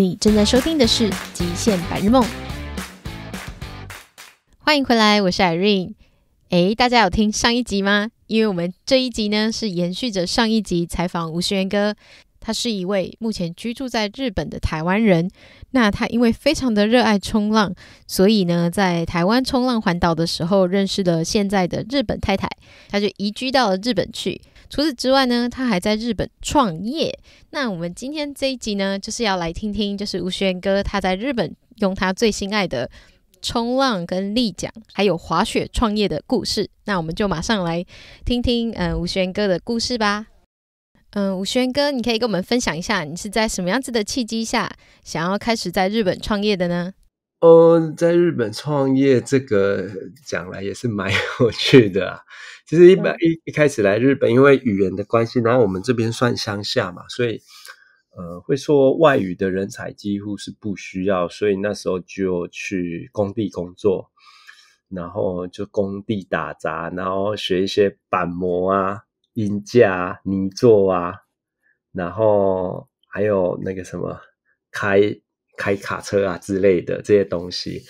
你正在收听的是《极限百日梦》，欢迎回来，我是 Irene。大家有听上一集吗？因为我们这一集呢，是延续着上一集采访吴世元哥，他是一位目前居住在日本的台湾人。那他因为非常的热爱冲浪，所以呢，在台湾冲浪环岛的时候认识了现在的日本太太，他就移居到了日本去。除此之外呢，他还在日本创业。那我们今天这一集呢，就是要来听听，就是吴轩哥他在日本用他最心爱的冲浪、跟立桨还有滑雪创业的故事。那我们就马上来听听，嗯，吴轩哥的故事吧。嗯，吴轩哥，你可以跟我们分享一下，你是在什么样子的契机下想要开始在日本创业的呢？哦，在日本创业这个讲来也是蛮有趣的。其实一般一一开始来日本，因为语言的关系，然后我们这边算乡下嘛，所以，呃，会说外语的人才几乎是不需要，所以那时候就去工地工作，然后就工地打杂，然后学一些板模啊、音架、啊、泥作啊，然后还有那个什么开开卡车啊之类的这些东西，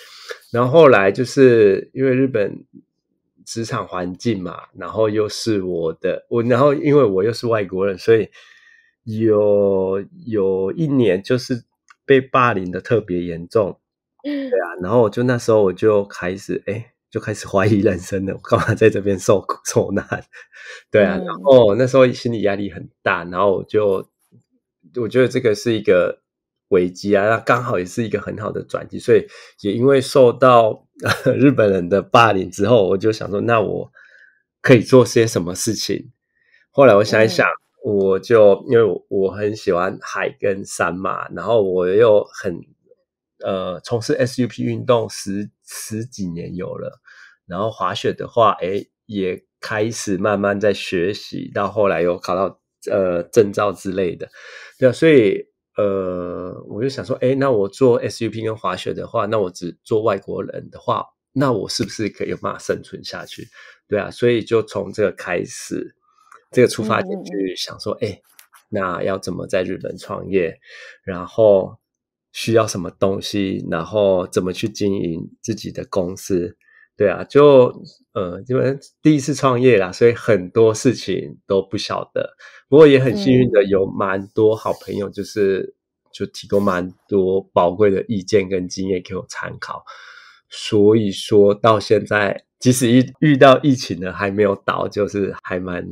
然后后来就是因为日本。职场环境嘛，然后又是我的我，然后因为我又是外国人，所以有有一年就是被霸凌的特别严重，对啊，然后就那时候我就开始哎就开始怀疑人生了，我干嘛在这边受苦受难？对啊，然后那时候心理压力很大，然后我就我觉得这个是一个危机啊，那刚好也是一个很好的转机，所以也因为受到。日本人的霸凌之后，我就想说，那我可以做些什么事情？后来我想一想，我就因为我很喜欢海跟山嘛，然后我又很呃从事 SUP 运动十十几年有了，然后滑雪的话，哎，也开始慢慢在学习，到后来又考到呃证照之类的，对，所以。呃，我就想说，哎，那我做 SUP 跟滑雪的话，那我只做外国人的话，那我是不是可以有办法生存下去？对啊，所以就从这个开始，这个出发点去想说，哎，那要怎么在日本创业？然后需要什么东西？然后怎么去经营自己的公司？对啊，就呃，因为第一次创业啦，所以很多事情都不晓得。不过也很幸运的，有蛮多好朋友，就是就提供蛮多宝贵的意见跟经验给我参考。所以说到现在，即使遇遇到疫情呢，还没有倒，就是还蛮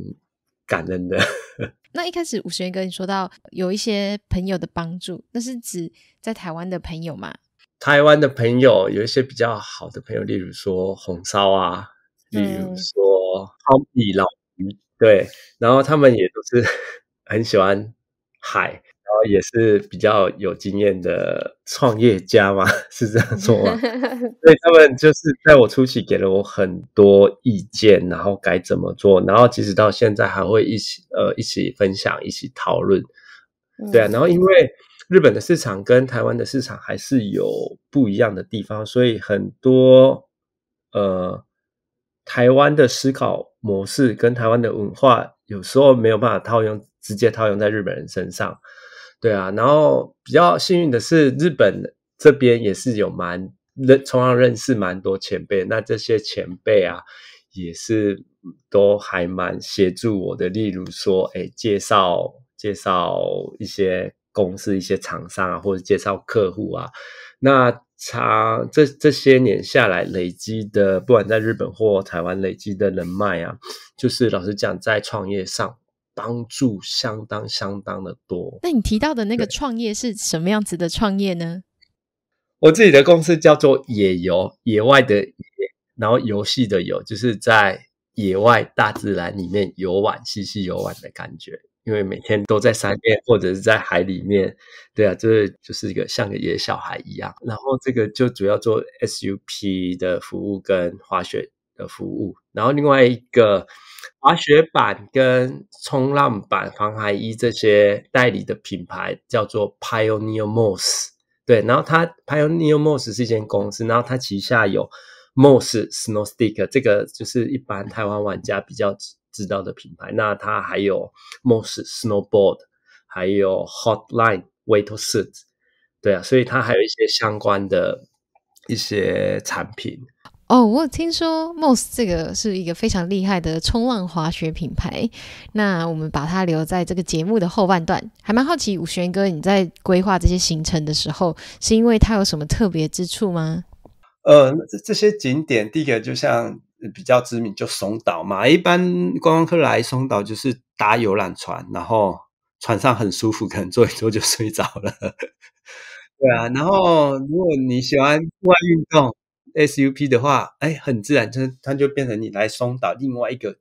感恩的。那一开始五十元哥你说到有一些朋友的帮助，那是指在台湾的朋友吗？台湾的朋友有一些比较好的朋友，例如说红烧啊，例如说康比老鱼，对，然后他们也都是 很喜欢海，然后也是比较有经验的创业家嘛，是这样说吗？所以他们就是在我初期给了我很多意见，然后该怎么做，然后即使到现在还会一起呃一起分享，一起讨论，对啊，然后因为。日本的市场跟台湾的市场还是有不一样的地方，所以很多呃台湾的思考模式跟台湾的文化有时候没有办法套用，直接套用在日本人身上，对啊。然后比较幸运的是，日本这边也是有蛮认，从而认识蛮多前辈，那这些前辈啊也是都还蛮协助我的，例如说，哎，介绍介绍一些。公司一些厂商啊，或者介绍客户啊，那他这这些年下来累积的，不管在日本或台湾累积的人脉啊，就是老实讲，在创业上帮助相当相当的多。那你提到的那个创业是什么样子的创业呢？我自己的公司叫做野游，野外的野，然后游戏的游，就是在野外大自然里面游玩、嬉戏游玩的感觉。因为每天都在山面或者是在海里面，对啊，就是就是一个像个野小孩一样。然后这个就主要做 SUP 的服务跟滑雪的服务。然后另外一个滑雪板跟冲浪板、防寒衣这些代理的品牌叫做 Pioneer m o s s 对，然后它 Pioneer m o s s 是一间公司，然后它旗下有 m o s s Snow Stick，这个就是一般台湾玩家比较。知道的品牌，那它还有 Moss Snowboard，还有 Hotline w i t e r s u i t 对啊，所以它还有一些相关的一些产品。哦，我听说 Moss 这个是一个非常厉害的冲浪滑雪品牌。那我们把它留在这个节目的后半段，还蛮好奇武玄哥你在规划这些行程的时候，是因为它有什么特别之处吗？呃，这这些景点，第一个就像。比较知名就松岛嘛，一般观光客来松岛就是搭游览船，然后船上很舒服，可能坐一坐就睡着了。对啊，然后如果你喜欢户外运动 S U P 的话，哎，很自然，就它就变成你来松岛另外一个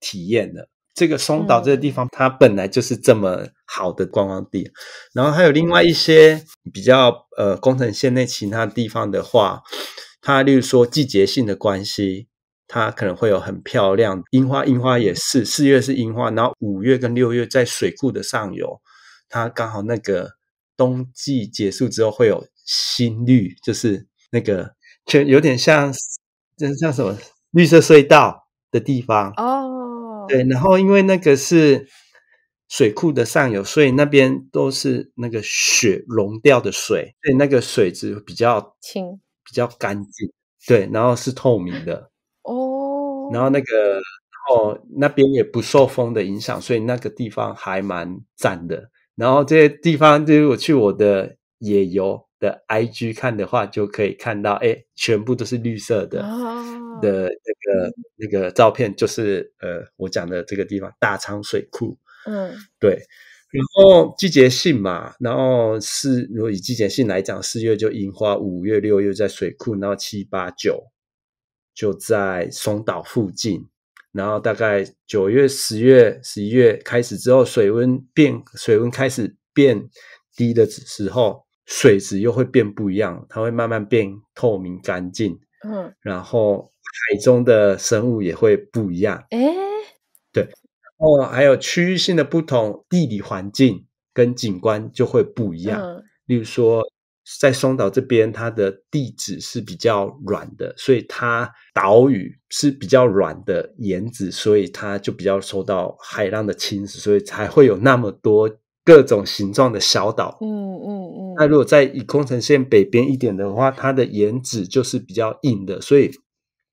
体验了。这个松岛这个地方，它本来就是这么好的观光地，然后还有另外一些比较呃，宫城县内其他地方的话，它例如说季节性的关系。它可能会有很漂亮樱花，樱花也是四月是樱花，然后五月跟六月在水库的上游，它刚好那个冬季结束之后会有新绿，就是那个就有点像，就是像什么绿色隧道的地方哦。对，然后因为那个是水库的上游，所以那边都是那个雪融掉的水，所以那个水质比较清，比较干净，对，然后是透明的。然后那个，然后那边也不受风的影响，所以那个地方还蛮赞的。然后这些地方，就是我去我的野游的 I G 看的话，就可以看到，哎，全部都是绿色的的那个那个照片，就是呃，我讲的这个地方大仓水库。嗯，对。然后季节性嘛，然后是如果以季节性来讲，四月就樱花，五月六月在水库，然后七八九。就在松岛附近，然后大概九月、十月、十一月开始之后，水温变，水温开始变低的时候，水质又会变不一样，它会慢慢变透明干净。嗯，然后海中的生物也会不一样。哎，对哦，还有区域性的不同，地理环境跟景观就会不一样。例如说。在松岛这边，它的地质是比较软的，所以它岛屿是比较软的岩质，所以它就比较受到海浪的侵蚀，所以才会有那么多各种形状的小岛。嗯嗯嗯。那如果在以空城县北边一点的话，它的岩质就是比较硬的，所以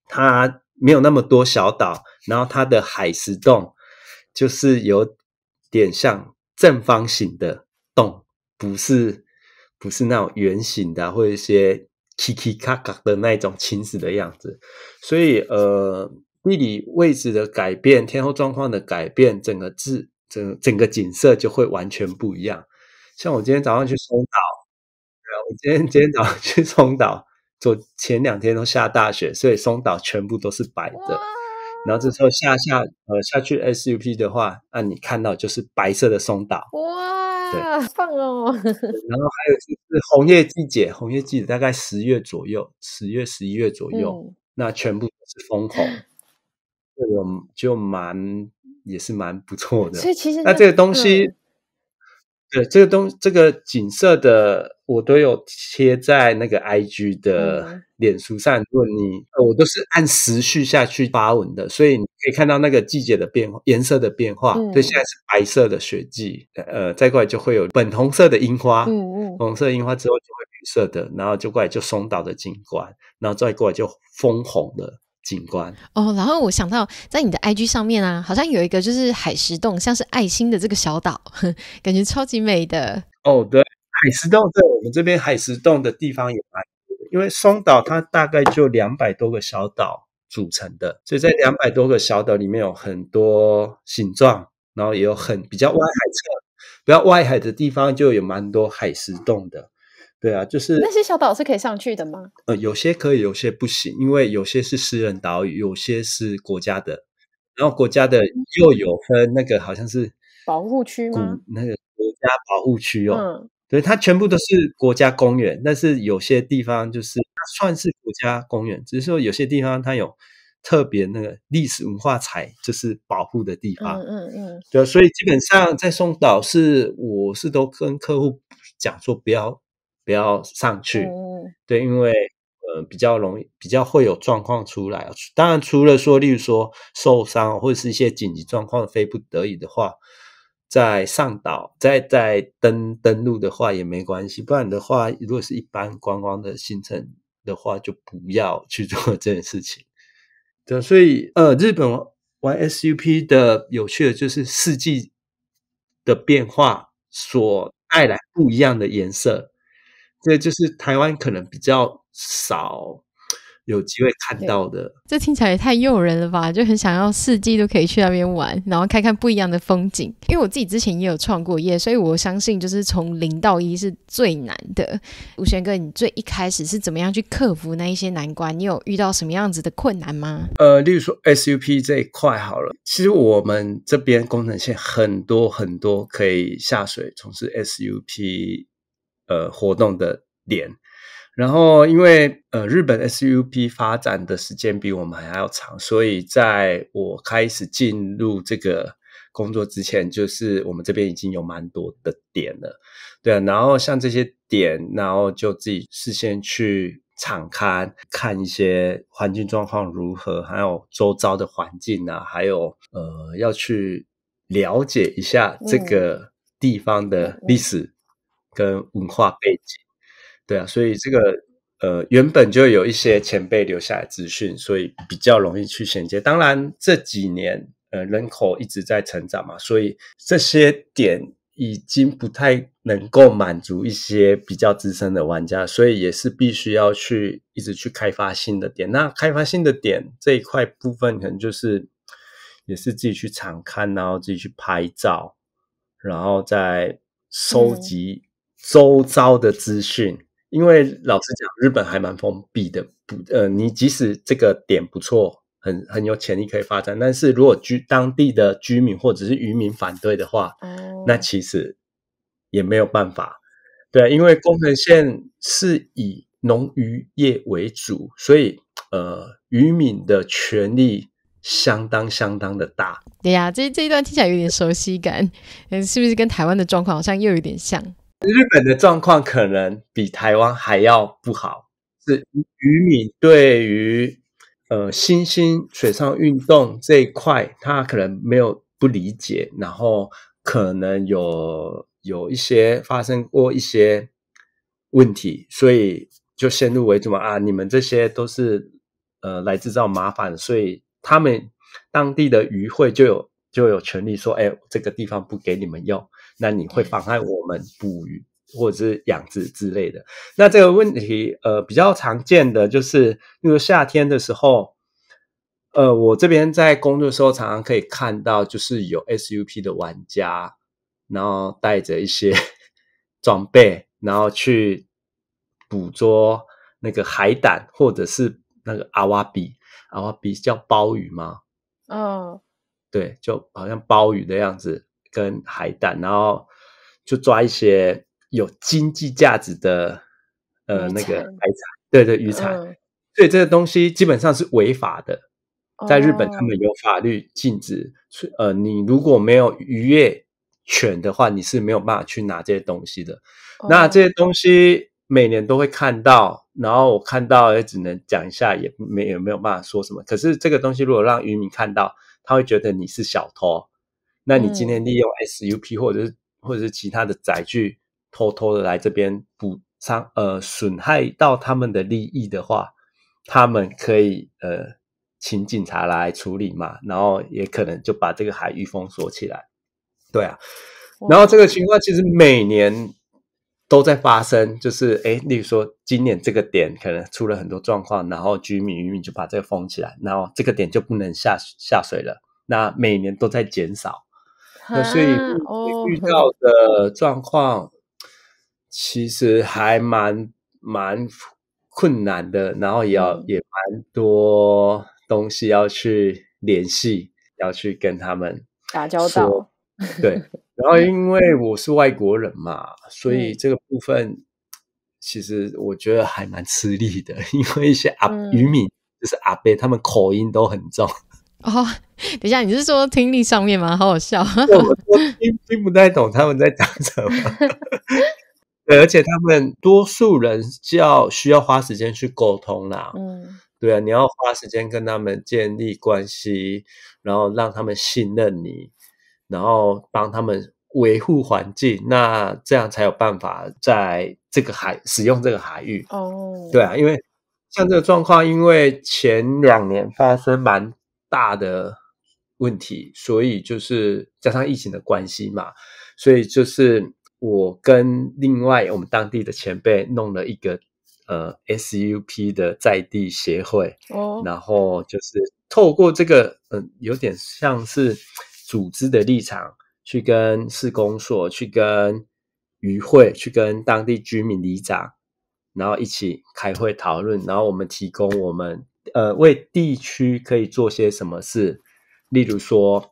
它没有那么多小岛，然后它的海蚀洞就是有点像正方形的洞，不是。不是那种圆形的，或者一些奇奇咔咔的那一种裙子的样子，所以呃，地理位置的改变，天候状况的改变，整个字整整个景色就会完全不一样。像我今天早上去松岛，对啊，我今天今天早上去松岛，昨前两天都下大雪，所以松岛全部都是白的。然后这时候下下呃下去 S U P 的话，那你看到就是白色的松岛哇。啊，棒哦！然后还有就是红叶季节，红叶季节大概十月左右，十月十一月左右，那全部都是枫红，这就蛮也是蛮不错的。所以其实那这个东西，对这个东这个景色的。我都有贴在那个 IG 的脸书上，问你，我都是按时序下去发文的，所以你可以看到那个季节的变化、颜色的变化。所以现在是白色的雪季，呃，再过来就会有粉红色的樱花，嗯嗯，红色樱花之后就会绿色的，然后就过来就松岛的景观，然后再过来就枫红的景观。哦，然后我想到在你的 IG 上面啊，好像有一个就是海石洞，像是爱心的这个小岛，感觉超级美的。哦，对。海石洞，在我们这边海石洞的地方也蛮多，因为松岛它大概就两百多个小岛组成的，所以在两百多个小岛里面有很多形状，然后也有很比较外海侧、比较外海的地方就有蛮多海石洞的。对啊，就是那些小岛是可以上去的吗？呃，有些可以，有些不行，因为有些是私人岛屿，有些是国家的，然后国家的又有分那个好像是保护区吗？那个国家保护区哦。对，它全部都是国家公园，但是有些地方就是算是国家公园，只是说有些地方它有特别那个历史文化才就是保护的地方。嗯嗯嗯。对，所以基本上在松岛是，我是都跟客户讲说不要不要上去。嗯嗯。对，因为呃比较容易比较会有状况出来，当然除了说，例如说受伤或者是一些紧急状况，非不得已的话。在上岛再再登登陆的话也没关系，不然的话，如果是一般观光的行程的话，就不要去做这件事情。对，所以呃，日本玩 SUP 的有趣的就是四季的变化所带来不一样的颜色，这就是台湾可能比较少。有机会看到的，这听起来也太诱人了吧！就很想要四季都可以去那边玩，然后看看不一样的风景。因为我自己之前也有创过业，所以我相信就是从零到一是最难的。吴 玄哥，你最一开始是怎么样去克服那一些难关？你有遇到什么样子的困难吗？呃，例如说 SUP 这一块好了，其实我们这边工程线很多很多可以下水从事 SUP 呃活动的点。然后，因为呃，日本 SUP 发展的时间比我们还要长，所以在我开始进入这个工作之前，就是我们这边已经有蛮多的点了，对啊。然后像这些点，然后就自己事先去敞开看一些环境状况如何，还有周遭的环境啊，还有呃，要去了解一下这个地方的历史跟文化背景。对啊，所以这个呃，原本就有一些前辈留下的资讯，所以比较容易去衔接。当然这几年呃，人口一直在成长嘛，所以这些点已经不太能够满足一些比较资深的玩家，所以也是必须要去一直去开发新的点。那开发新的点这一块部分，可能就是也是自己去常看，然后自己去拍照，然后再收集周遭的资讯。因为老实讲，日本还蛮封闭的，不，呃，你即使这个点不错，很很有潜力可以发展，但是如果居当地的居民或者是渔民反对的话，哦，那其实也没有办法，对，因为宫城县是以农渔业为主，所以呃，渔民的权利相当相当的大。对呀，这这一段听起来有点熟悉感，嗯，是不是跟台湾的状况好像又有点像？日本的状况可能比台湾还要不好，是渔民对于呃新兴水上运动这一块，他可能没有不理解，然后可能有有一些发生过一些问题，所以就先入为主嘛啊，你们这些都是呃来制造麻烦，所以他们当地的渔会就有就有权利说，哎，这个地方不给你们用。那你会妨碍我们捕鱼或者是养殖之类的。那这个问题，呃，比较常见的就是，例如夏天的时候，呃，我这边在工作的时候，常常可以看到，就是有 SUP 的玩家，然后带着一些 装备，然后去捕捉那个海胆，或者是那个阿瓦比，阿瓦比叫鲍鱼吗？嗯，对，就好像鲍鱼的样子。跟海胆，然后就抓一些有经济价值的，呃，那个海产，对对，鱼产，对这个东西基本上是违法的，在日本他们有法律禁止，呃，你如果没有渔业权的话，你是没有办法去拿这些东西的。那这些东西每年都会看到，然后我看到也只能讲一下，也没也没有办法说什么。可是这个东西如果让渔民看到，他会觉得你是小偷。那你今天利用 S U P 或者，是或者是其他的载具偷偷的来这边补仓，呃，损害到他们的利益的话，他们可以呃请警察来处理嘛，然后也可能就把这个海域封锁起来。对啊，然后这个情况其实每年都在发生，就是哎，例如说今年这个点可能出了很多状况，然后居民渔民就把这个封起来，然后这个点就不能下下水了。那每年都在减少。所以遇到的状况其实还蛮蛮困难的，然后也要也蛮多东西要去联系，要去跟他们打交道。对，然后因为我是外国人嘛，所以这个部分其实我觉得还蛮吃力的，因为一些阿渔民就是阿伯，他们口音都很重。哦，等一下，你是说听力上面吗？好好笑，我听听不太懂他们在讲什么。对，而且他们多数人要需要花时间去沟通啦。嗯，对啊，你要花时间跟他们建立关系，然后让他们信任你，然后帮他们维护环境，那这样才有办法在这个海使用这个海域。哦，对啊，因为像这个状况，因为前两年发生蛮。大的问题，所以就是加上疫情的关系嘛，所以就是我跟另外我们当地的前辈弄了一个呃 SUP 的在地协会，哦，然后就是透过这个，嗯，有点像是组织的立场去跟市公所、去跟渔会、去跟当地居民里长，然后一起开会讨论，然后我们提供我们。呃，为地区可以做些什么事？例如说，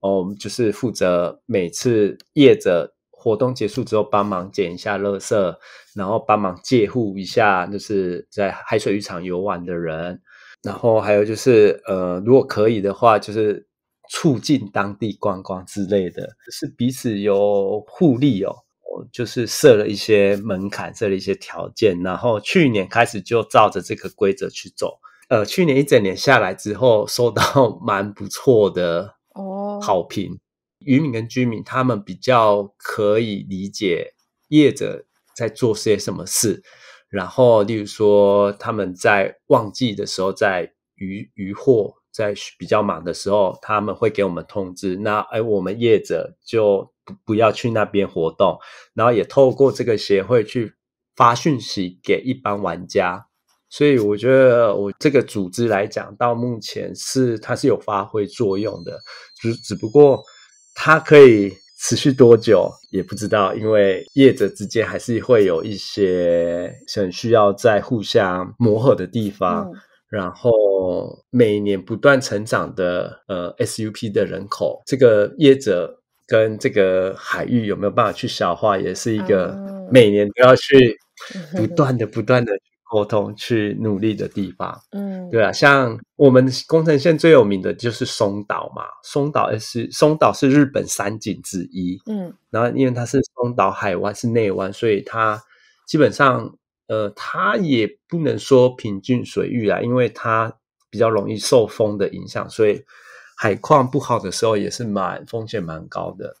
哦，就是负责每次业者活动结束之后，帮忙捡一下垃圾，然后帮忙介护一下，就是在海水浴场游玩的人。然后还有就是，呃，如果可以的话，就是促进当地观光之类的，是彼此有互利哦。就是设了一些门槛，设了一些条件，然后去年开始就照着这个规则去走。呃，去年一整年下来之后，收到 蛮不错的哦好评。渔民跟居民他们比较可以理解业者在做些什么事。然后，例如说他们在旺季的时候在渔渔获在比较忙的时候，他们会给我们通知。那哎，我们业者就不不要去那边活动。然后也透过这个协会去发讯息给一般玩家。所以我觉得，我这个组织来讲，到目前是它是有发挥作用的，只只不过它可以持续多久也不知道，因为业者之间还是会有一些很需要在互相磨合的地方。然后每年不断成长的呃 SUP 的人口，这个业者跟这个海域有没有办法去消化，也是一个每年都要去 不断的、不断的。沟通去努力的地方，嗯，对啊，像我们宫城县最有名的就是松岛嘛，松岛是松岛是日本三景之一，嗯，然后因为它是松岛海湾是内湾，所以它基本上呃，它也不能说平均水域啊，因为它比较容易受风的影响，所以海况不好的时候也是蛮风险蛮高的。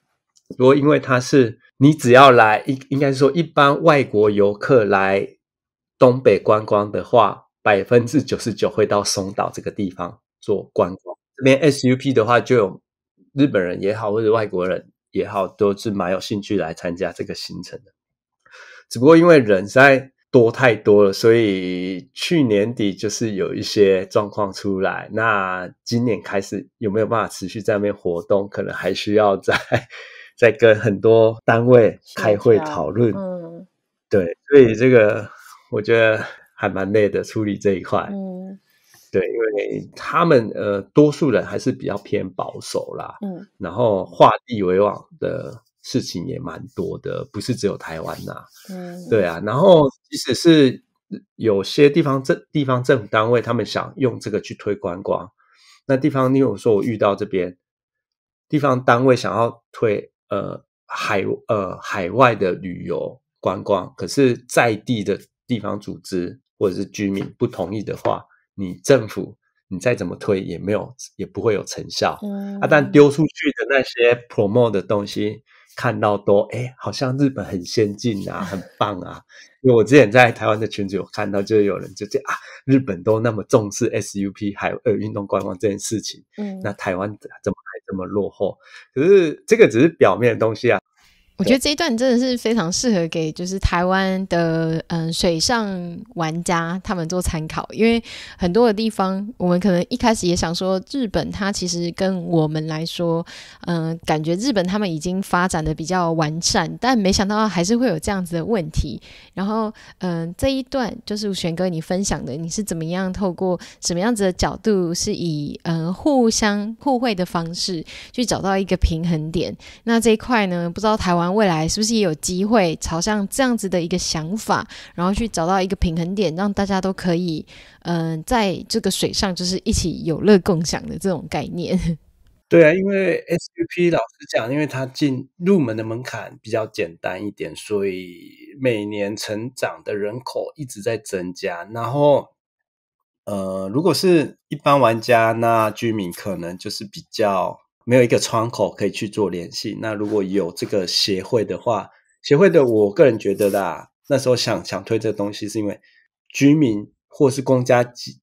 如果因为它是你只要来，应应该说一般外国游客来。东北观光的话，百分之九十九会到松岛这个地方做观光。这边 SUP 的话，就有日本人也好，或者外国人也好，都是蛮有兴趣来参加这个行程的。只不过因为人实在多太多了，所以去年底就是有一些状况出来。那今年开始有没有办法持续在那边活动？可能还需要再 再跟很多单位开会讨论。嗯，对，所以这个。我觉得还蛮累的，处理这一块。嗯，对，因为他们呃，多数人还是比较偏保守啦。嗯，然后画地为王的事情也蛮多的，不是只有台湾呐。嗯，对啊。然后，即使是有些地方政地方政府单位，他们想用这个去推观光，那地方你有说，我遇到这边地方单位想要推呃海呃海外的旅游观光，可是在地的。地方组织或者是居民不同意的话，你政府你再怎么推也没有，也不会有成效。啊，但丢出去的那些 promote 的东西，看到都哎，好像日本很先进啊，很 棒啊。因为我之前在台湾的群组有看到，就有人就这样啊，日本都那么重视 SUP 海呃运动观光这件事情，嗯，那台湾怎么还这么落后？可是这个只是表面的东西啊。我觉得这一段真的是非常适合给就是台湾的嗯水上玩家他们做参考，因为很多的地方我们可能一开始也想说日本它其实跟我们来说，嗯，感觉日本他们已经发展的比较完善，但没想到还是会有这样子的问题。然后嗯，这一段就是玄哥你分享的，你是怎么样透过什么样子的角度，是以嗯互相互惠的方式去找到一个平衡点？那这一块呢，不知道台湾。未来是不是也有机会朝向这样子的一个想法，然后去找到一个平衡点，让大家都可以嗯，在这个水上就是一起有乐共享的这种概念？对啊，因为 s u p 老师讲，因为它进入门的门槛比较简单一点，所以每年成长的人口一直在增加。然后，呃，如果是一般玩家那居民，可能就是比较。没有一个窗口可以去做联系。那如果有这个协会的话，协会的我个人觉得啦，那时候想想推这东西，是因为居民或是公家机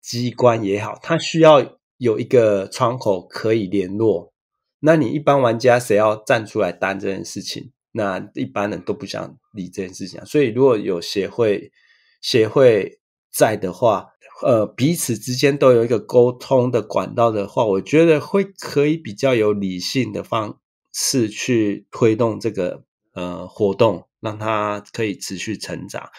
机关也好，他需要有一个窗口可以联络。那你一般玩家谁要站出来担这件事情？那一般人都不想理这件事情。所以如果有协会协会在的话。呃，彼此之间都有一个沟通的管道的话，我觉得会可以比较有理性的方式去推动这个呃活动，让它可以持续成长。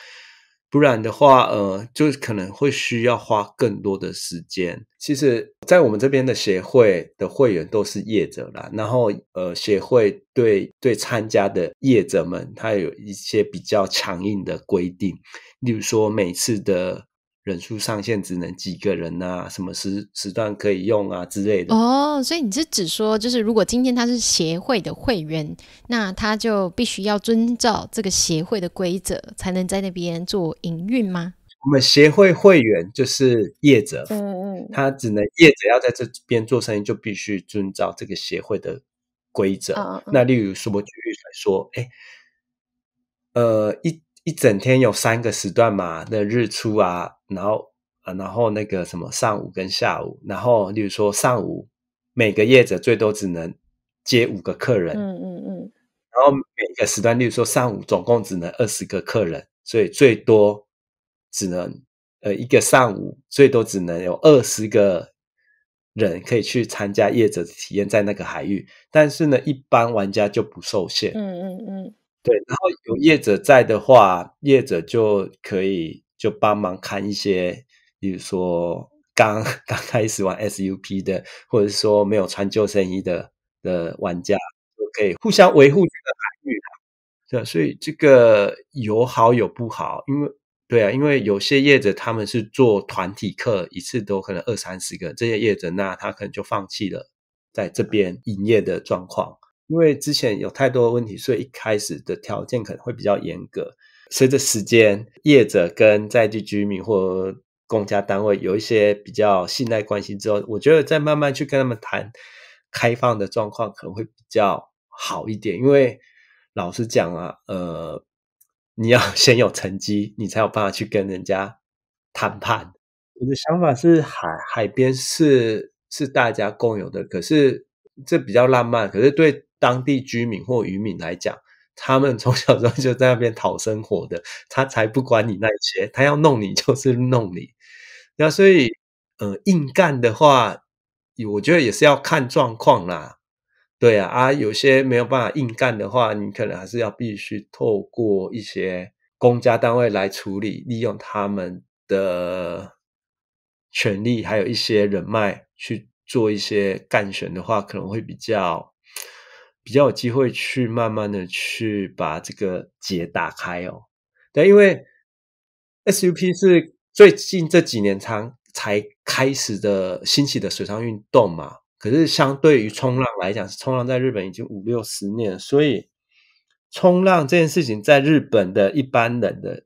不然的话，呃，就可能会需要花更多的时间。其实，在我们这边的协会的会员都是业者啦，然后呃，协会对对参加的业者们，他有一些比较强硬的规定，例如说每次的。人数上限只能几个人呐？什么时时段可以用啊之类的？哦，所以你是指说，就是如果今天他是协会的会员，那他就必须要遵照这个协会的规则，才能在那边做营运吗？我们协会会员就是业者，嗯嗯，他只能业者要在这边做生意，就必须遵照这个协会的规则。那例如什么举例来说？哎，呃，一。一整天有三个时段嘛，那日出啊，然后啊，然后那个什么上午跟下午，然后，例如说上午每个业者最多只能接五个客人，嗯嗯嗯，然后每个时段，例如说上午总共只能二十个客人，所以最多只能呃一个上午最多只能有二十个人可以去参加业者体验在那个海域，但是呢，一般玩家就不受限，嗯嗯嗯。对，然后有业者在的话，业者就可以就帮忙看一些，比如说刚 刚开始玩 SUP 的，或者是说没有穿救生衣的的玩家，就可以互相维护这个海域，对。所以这个有好有不好，因为对啊，因为有些业者他们是做团体课，一次都可能二三十个，这些业者那他可能就放弃了在这边营业的状况。因为之前有太多问题，所以一开始的条件可能会比较严格。随着时间业者跟在地居民或公家单位有一些比较信赖关系之后，我觉得再慢慢去跟他们谈开放的状况可能会比较好一点。因为老实讲啊，呃，你要 先有成绩，你才有办法去跟人家谈判。我的想法是，海海边是是大家共有的，可是这比较浪漫，可是对。当地居民或渔民来讲，他们从小时候就在那边讨生活的，他才不管你那些，他要弄你就是弄你。那所以，呃，硬干的话，我觉得也是要看状况啦。对啊，啊，有些没有办法硬干的话，你可能还是要必须透过一些公家单位来处理，利用他们的权利，还有一些人脉去做一些干选的话，可能会比较。比较有机会去慢慢的去把这个结打开哦。对，因为 SUP 是最近这几年才开始的兴起的水上运动嘛。可是相对于冲浪来讲，冲浪在日本已经五六十年，所以冲浪这件事情在日本的一般人的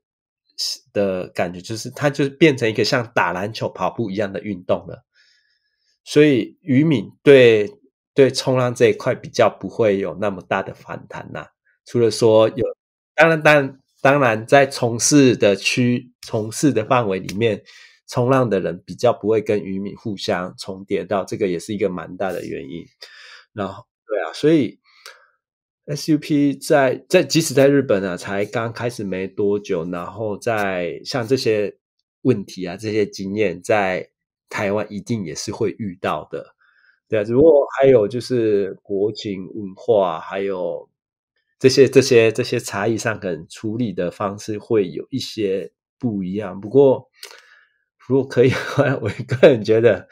的感觉就是，它就是变成一个像打篮球、跑步一样的运动了。所以渔民对。对冲浪这一块比较不会有那么大的反弹呐，除了说有，当然，然，当然在从事的区从事的范围里面，冲浪的人比较不会跟渔民互相重叠到，这个也是一个蛮大的原因。然后，对啊，所以 SUP 在在即使在日本啊，才刚开始没多久，然后在像这些问题啊，这些经验在台湾一定也是会遇到的。对啊，如果还有就是国情文化，还有这些这些这些差异上，可能处理的方式会有一些不一样。不过，如果可以，的 我个人觉得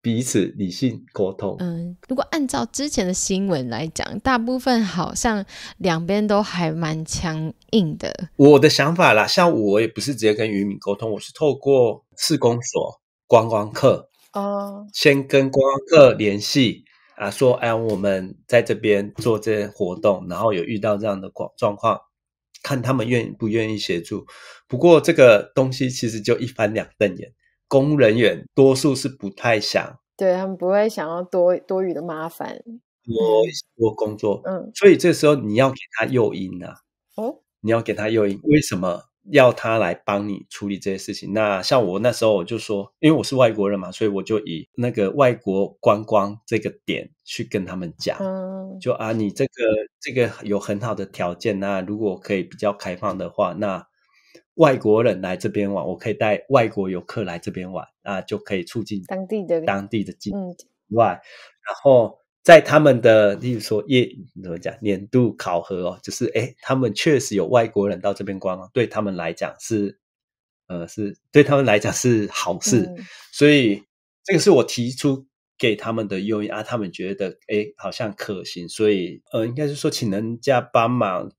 彼此理性沟通。嗯，如果按照之前的新闻来讲，大部分好像两边都还蛮强硬的。我的想法啦，像我也不是直接跟渔民沟通，我是透过市公所观光客。哦，先跟光客联系啊，说哎，我们在这边做这些活动，然后有遇到这样的状状况，看他们愿不愿意协助。不过这个东西其实就一翻两瞪眼，工人员多数是不太想，对他们不会想要多多余的麻烦，多多工作，嗯，所以这时候你要给他诱因啊，哦，你要给他诱因，为什么？要他来帮你处理这些事情。那像我那时候我就说，因为我是外国人嘛，所以我就以那个外国观光这个点去跟他们讲，就啊，你这个这个有很好的条件啊，如果可以比较开放的话，那外国人来这边玩，我可以带外国游客来这边玩啊，就可以促进当地的当地的经济外，然后。在他们的，例如说，业怎么讲？年度考核哦，就是哎，他们确实有外国人到这边观光，对他们来讲是，呃，是对他们来讲是好事。所以这个是我提出给他们的诱因啊，他们觉得哎，好像可行。所以，呃，应该是说请人家帮忙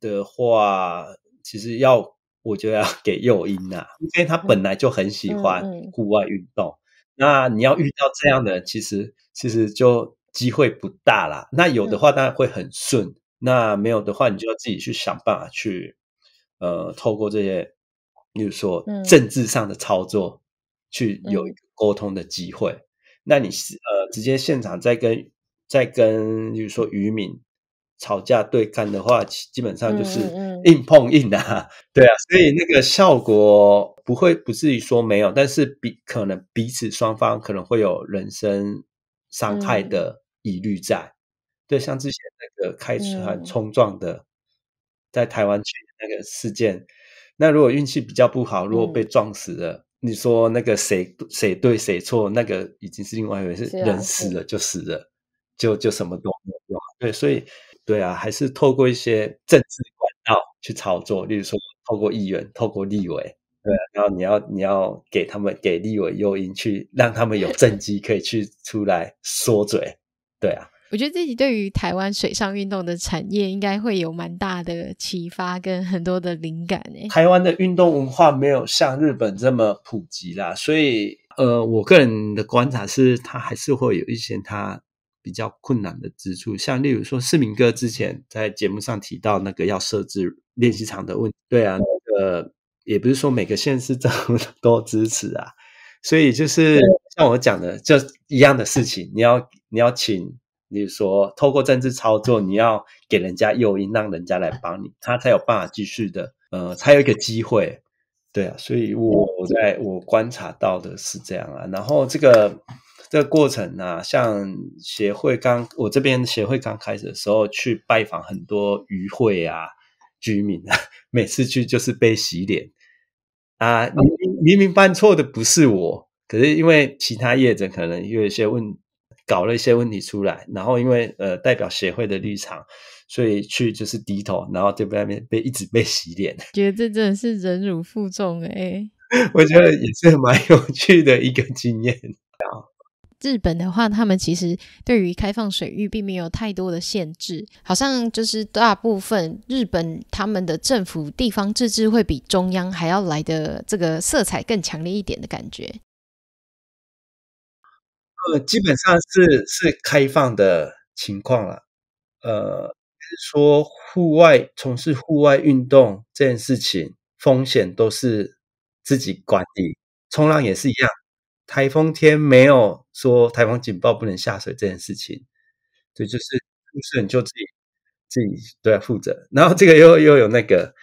的话，其实要我就要给诱因啊，因为他本来就很喜欢户外运动。那你要遇到这样的，其实。其实就机会不大啦。那有的话，当然会很顺；那没有的话，你就要自己去想办法去，呃，透过这些，比如说政治上的操作，去有一个沟通的机会。那你呃，直接现场再跟再跟，例如说渔民吵架对干的话，基本上就是硬碰硬啊。对啊，所以那个效果不会不至于说没有，但是比可能彼此双方可能会有人身。伤害的疑虑在，对，像之前那个开船冲撞的，在台湾去那个事件，那如果运气比较不好，如果被撞死了，你说那个谁谁对谁错，那个已经是另外一回事，人死了就死了，就就什么都没有。用。对，所以对啊，还是透过一些政治管道去操作，例如说透过议员，透过立委。对，然后你要你要给他们给立委诱因，去让他们有政绩可以去出来说嘴。对啊，我觉得自集对于台湾水上运动的产业应该会有蛮大的启发跟很多的灵感诶。台湾的运动文化没有像日本这么普及啦，所以呃，我个人的观察是它还是会有一些它比较困难的之处，像例如说，市民哥之前在节目上提到那个要设置练习场的问题，对啊，那个。也不是说每个县市政 府都支持啊，所以就是像我讲的，就一样的事情，你要你要请你说透过政治操作，你要给人家诱因，让人家来帮你，他才有办法继续的，呃，才有一个机会，对啊，所以我在我观察到的是这样啊，然后这个这个过程呢，像协会刚我这边协会刚开始的时候去拜访很多渔会啊。居民啊，每次去就是被洗脸啊！明明明明犯错的不是我，可是因为其他业者可能有一些问，搞了一些问题出来，然后因为呃代表协会的立场，所以去就是低头，然后就被面被一直被洗脸。觉得这真的是忍辱负重哎！我觉得也是蛮有趣的一个经验。日本的话，他们其实对于开放水域并没有太多的限制，好像就是大部分日本他们的政府地方自治会比中央还要来的这个色彩更强烈一点的感觉。呃，基本上是是开放的情况了，呃，说户外从事户外运动这件事情，风险都是自己管理，冲浪也是一样。台风天没有说台风警报不能下水这件事情，对，就是是你就自己自己对要负责。然后这个又又有那个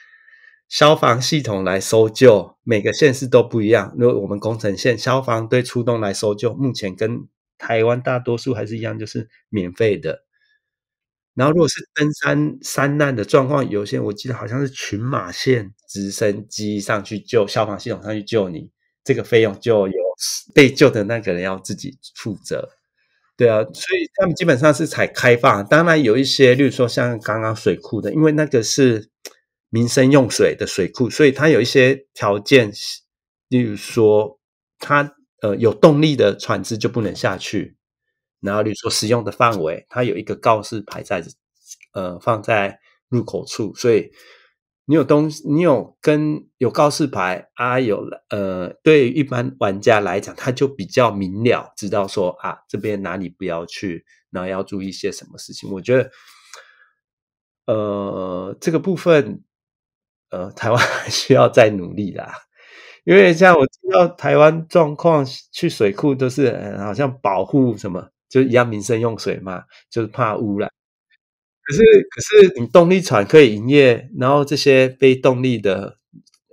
消防系统来搜救，每个县市都不一样。那我们工程县消防队出动来搜救，目前跟台湾大多数还是一样，就是免费的。然后如果是登山山难的状况，有些我记得好像是群马县直升机上去救，消防系统上去救你，这个费用就有。被救的那个人要自己负责，对啊，所以他们基本上是采开放。当然有一些，例如说像刚刚水库的，因为那个是民生用水的水库，所以它有一些条件，例如说它呃有动力的船只就不能下去。然后，例如说使用的范围，它有一个告示排在呃放在入口处，所以。你有东西，你有跟有告示牌啊，有呃，对于一般玩家来讲，他就比较明了，知道说啊，这边哪里不要去，然后要注意些什么事情。我觉得，呃，这个部分，呃，台湾 还需要再努力啦，因为像我知道台湾状况，去水库都是好像保护什么，就一样民生用水嘛，就是怕污染。可是，可是你动力船可以营业，然后这些非动力的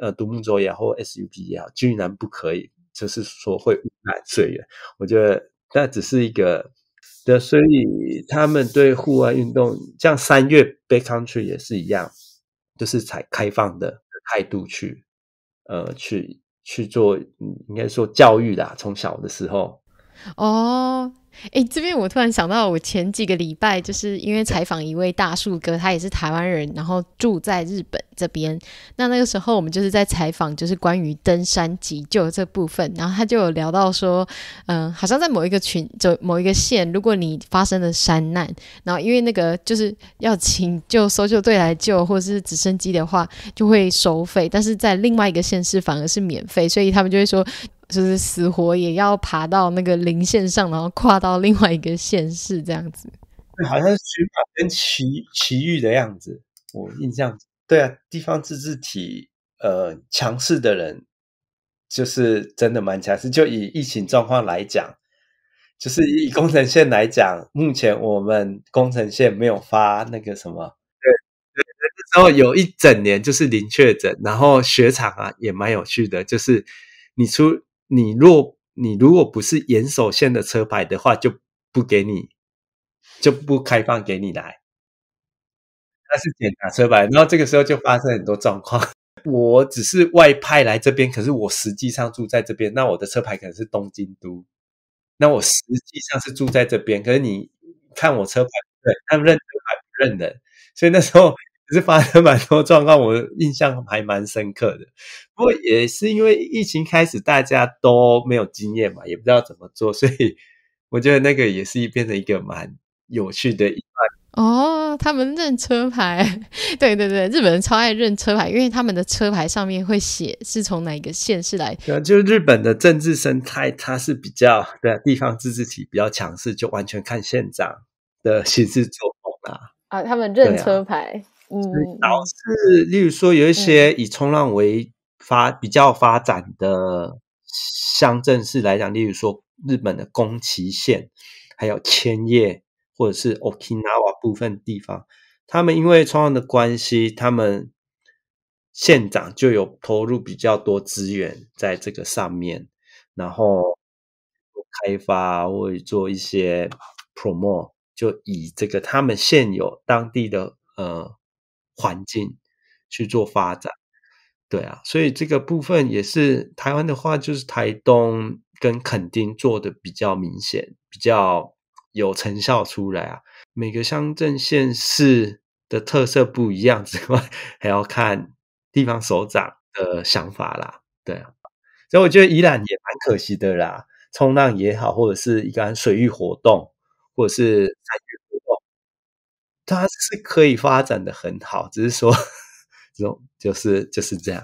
呃独木舟也好、SUV 也好，居然不可以，就是说会污染水源。我觉得那只是一个，的，所以他们对户外运动，像三月 Backcountry 也是一样，就是采开放的态度去，呃，去去做，应该说教育啦，从小的时候哦。哎，这边我突然想到，我前几个礼拜就是因为采访一位大树哥，他也是台湾人，然后住在日本这边。那那个时候我们就是在采访，就是关于登山急救这部分。然后他就有聊到说，嗯，好像在某一个群，某一个县，如果你发生了山难，然后因为那个就是要请救搜救队来救，或者是直升机的话，就会收费。但是在另外一个县市反而是免费，所以他们就会说。就是死活也要爬到那个零线上，然后跨到另外一个县市这样子。好像是寻宝跟奇奇遇的样子。我印象。对啊，地方自治体呃强势的人，就是真的蛮强势。就以疫情状况来讲，就是以工程线来讲，目前我们工程线没有发那个什么。对对，然后有一整年就是零确诊，然后雪场啊也蛮有趣的，就是你出。你若你如果不是严守县的车牌的话，就不给你，就不开放给你来。那是检查车牌，然后这个时候就发生很多状况。我只是外派来这边，可是我实际上住在这边，那我的车牌可能是东京都，那我实际上是住在这边，可是你看我车牌，对，他们认车牌不认人，所以那时候。可是发生蛮多状况，我印象还蛮深刻的。不过也是因为疫情开始，大家都没有经验嘛，也不知道怎么做，所以我觉得那个也是变成一个蛮有趣的一段。哦，他们认车牌，对对对，日本人超爱认车牌，因为他们的车牌上面会写是从哪个县市来。对，就日本的政治生态，它是比较对地方自治体比较强势，就完全看县长的行事作风啦。啊，他们认车牌。导致，例如说，有一些以冲浪为发比较发展的乡镇市来讲，例如说日本的宫崎县，还有千叶，或者是 Okinawa 部分地方，他们因为冲浪的关系，他们县长就有投入比较多资源在这个上面，然后开发或者做一些 promo，就以这个他们现有当地的呃。环境去做发展，对啊，所以这个部分也是台湾的话，就是台东跟垦丁做的比较明显，比较有成效出来啊。每个乡镇县市的特色不一样之外，还要看地方首长的想法啦。对啊，所以我觉得宜兰也蛮可惜的啦，冲浪也好，或者是一个水域活动，或者是。它是可以发展的很好，只是说，这种就是就是这样，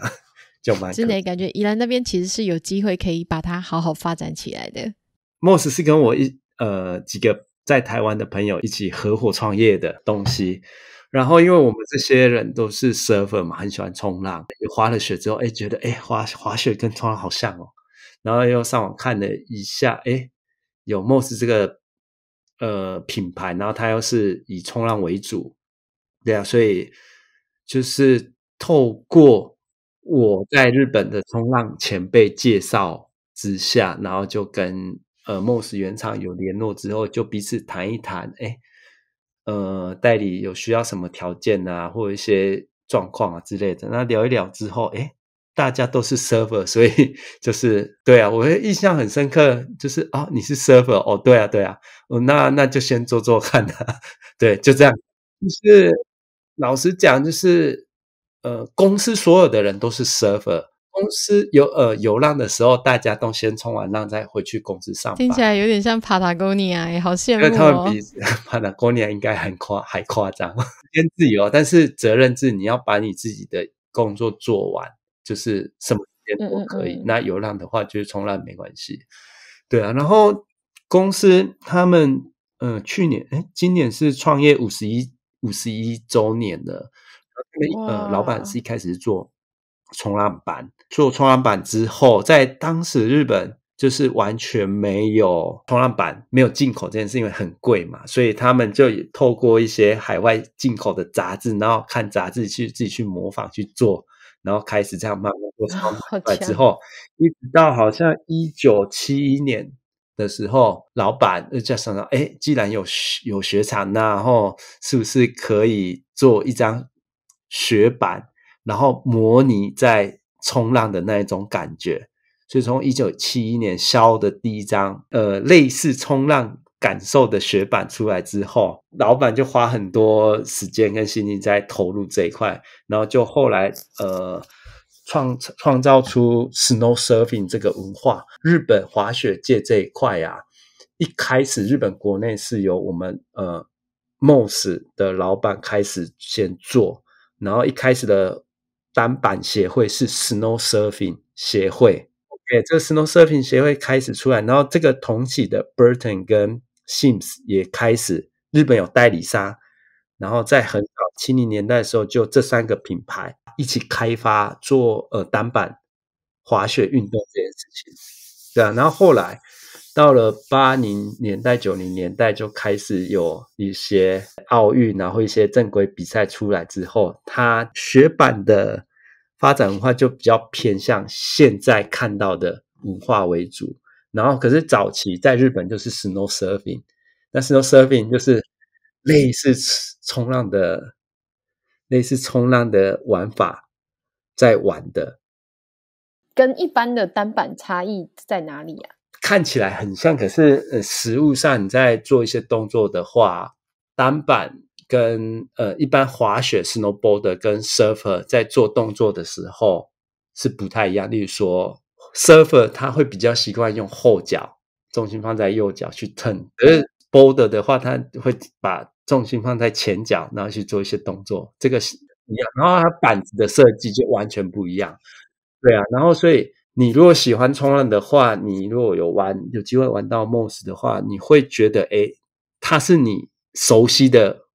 就蛮真的。感觉宜兰那边其实是有机会可以把它好好发展起来的。Moss 是跟我一呃几个在台湾的朋友一起合伙创业的东西。然后因为我们这些人都是 surf r 嘛，很喜欢冲浪。也滑了雪之后，哎，觉得哎滑滑雪跟冲浪好像哦。然后又上网看了一下，哎，有 Moss 这个。呃，品牌，然后它又是以冲浪为主，对啊，所以就是透过我在日本的冲浪前辈介绍之下，然后就跟呃 Moss 原厂有联络之后，就彼此谈一谈，哎，呃，代理有需要什么条件啊，或一些状况啊之类的，那聊一聊之后，哎。大家都是 server，所以 就是对啊，我会印象很深刻，就是啊，你是 server，哦，对啊，对啊，哦，那那就先做做看啊，对，就这样。就是老实讲，就是呃，公司所有的人都是 server，公司有呃游浪的时候，大家都先冲完浪再回去公司上班。听起来有点像 g o 哥 i a 也好羡慕哦。他们比 g o 哥 i a 应该很夸还夸张，先 自由，但是责任制，你要把你自己的工作做完。就是什么时间都可以。那游浪的话，就是冲浪没关系，对啊。然后公司他们，嗯，去年哎，今年是创业五十一五十一周年的。呃，老板是一开始是做冲浪板，做冲浪板之后，在当时日本就是完全没有冲浪板，没有进口这件事，因为很贵嘛，所以他们就透过一些海外进口的杂志，然后看杂志去自己去模仿去做。然后开始这样慢慢做出来，之后一直到好像一九七一年的时候，老板又叫想想：哎，既然有有雪场，然后是不是可以做一张雪板，然后模拟在冲浪的那一种感觉？所以从一九七一年削的第一张，呃，类似冲浪。感受的雪板出来之后，老板就花很多时间跟心力在投入这一块，然后就后来呃创创造出 snow surfing 这个文化。日本滑雪界这一块啊，一开始日本国内是由我们呃 mos 的老板开始先做，然后一开始的单板协会是 snow surfing 协会，OK，这个 snow surfing 协会开始出来，然后这个同起的 burton 跟 Sims 也开始，日本有代理商，然后在很早七零年代的时候，就这三个品牌一起开发做呃单板滑雪运动这件事情，对啊，然后后来到了八零年代九零年代，就开始有一些奥运，然后一些正规比赛出来之后，它雪板的发展的话，就比较偏向现在看到的文化为主。然后，可是早期在日本就是 snow surfing，那 snow surfing 就是类似冲浪的，类似冲浪的玩法在玩的。跟一般的单板差异在哪里啊？看起来很像，可是呃，实物上你在做一些动作的话，单板跟呃一般滑雪 snowboard 跟 surfer 在做动作的时候是不太一样。例如说。Surfer 他会比较习惯用后脚，重心放在右脚去 turn，而 Boulder 的话，他会把重心放在前脚，然后去做一些动作，这个是一样。然后它板子的设计就完全不一样，对啊。然后所以你如果喜欢冲浪的话，你如果有玩，有机会玩到 Moss 的话，你会觉得，哎，它是你熟悉的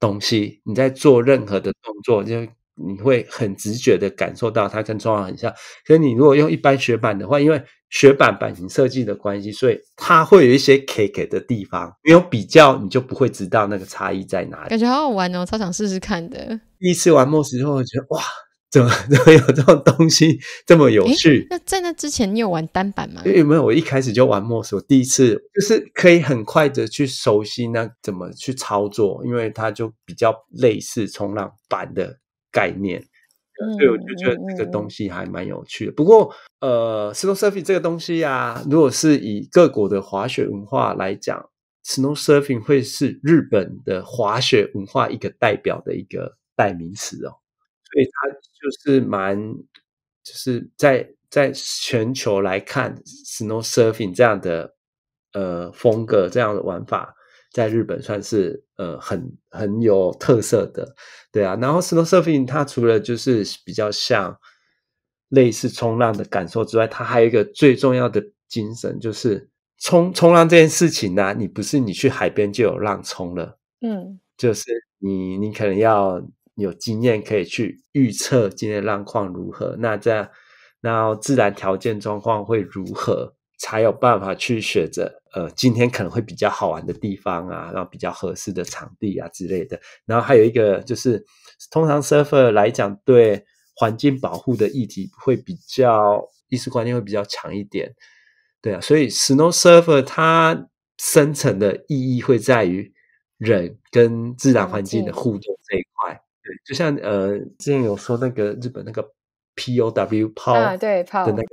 东西，你在做任何的动作就。你会很直觉的感受到它跟中浪很像，可是你如果用一般雪板的话，因为雪板版型设计的关系，所以它会有一些 kick 的地方。没有比较，你就不会知道那个差异在哪里。感觉好好玩哦，超想试试看的。第一次玩木石之后，觉得哇，怎么 怎么有这种东西这么有趣？那在那之前，你有玩单板吗？没有，我一开始就玩木石。第一次就是可以很快的去熟悉那怎么去操作，因为它就比较类似冲浪板的。概念，所以我就觉得这个东西还蛮有趣的。不过，呃，snow surfing 这个东西呀，如果是以各国的滑雪文化来讲，snow surfing 会是日本的滑雪文化一个代表的一个代名词哦。所以它就是蛮，就是在在全球来看 snow surfing 这样的呃风格，这样的玩法。在日本算是呃很很有特色的，对啊。然后 snow surfing 它除了就是比较像类似冲浪的感受之外，它还有一个最重要的精神，就是冲冲浪这件事情呢，你不是你去海边就有浪冲了，嗯，就是你你可能要有经验可以去预测今天浪况如何，那这样，然后自然条件状况会如何？才有办法去选择呃，今天可能会比较好玩的地方啊，然后比较合适的场地啊之类的。然后还有一个就是，通常 surfer 来讲，对环境保护的议题会比较意识观念会比较强一点。对啊，所以 snow surfer 它深层的意义会在于人跟自然环境的互动这一块。对，就像呃之前有说那个日本那个 pow pow 啊，对 p 的那个。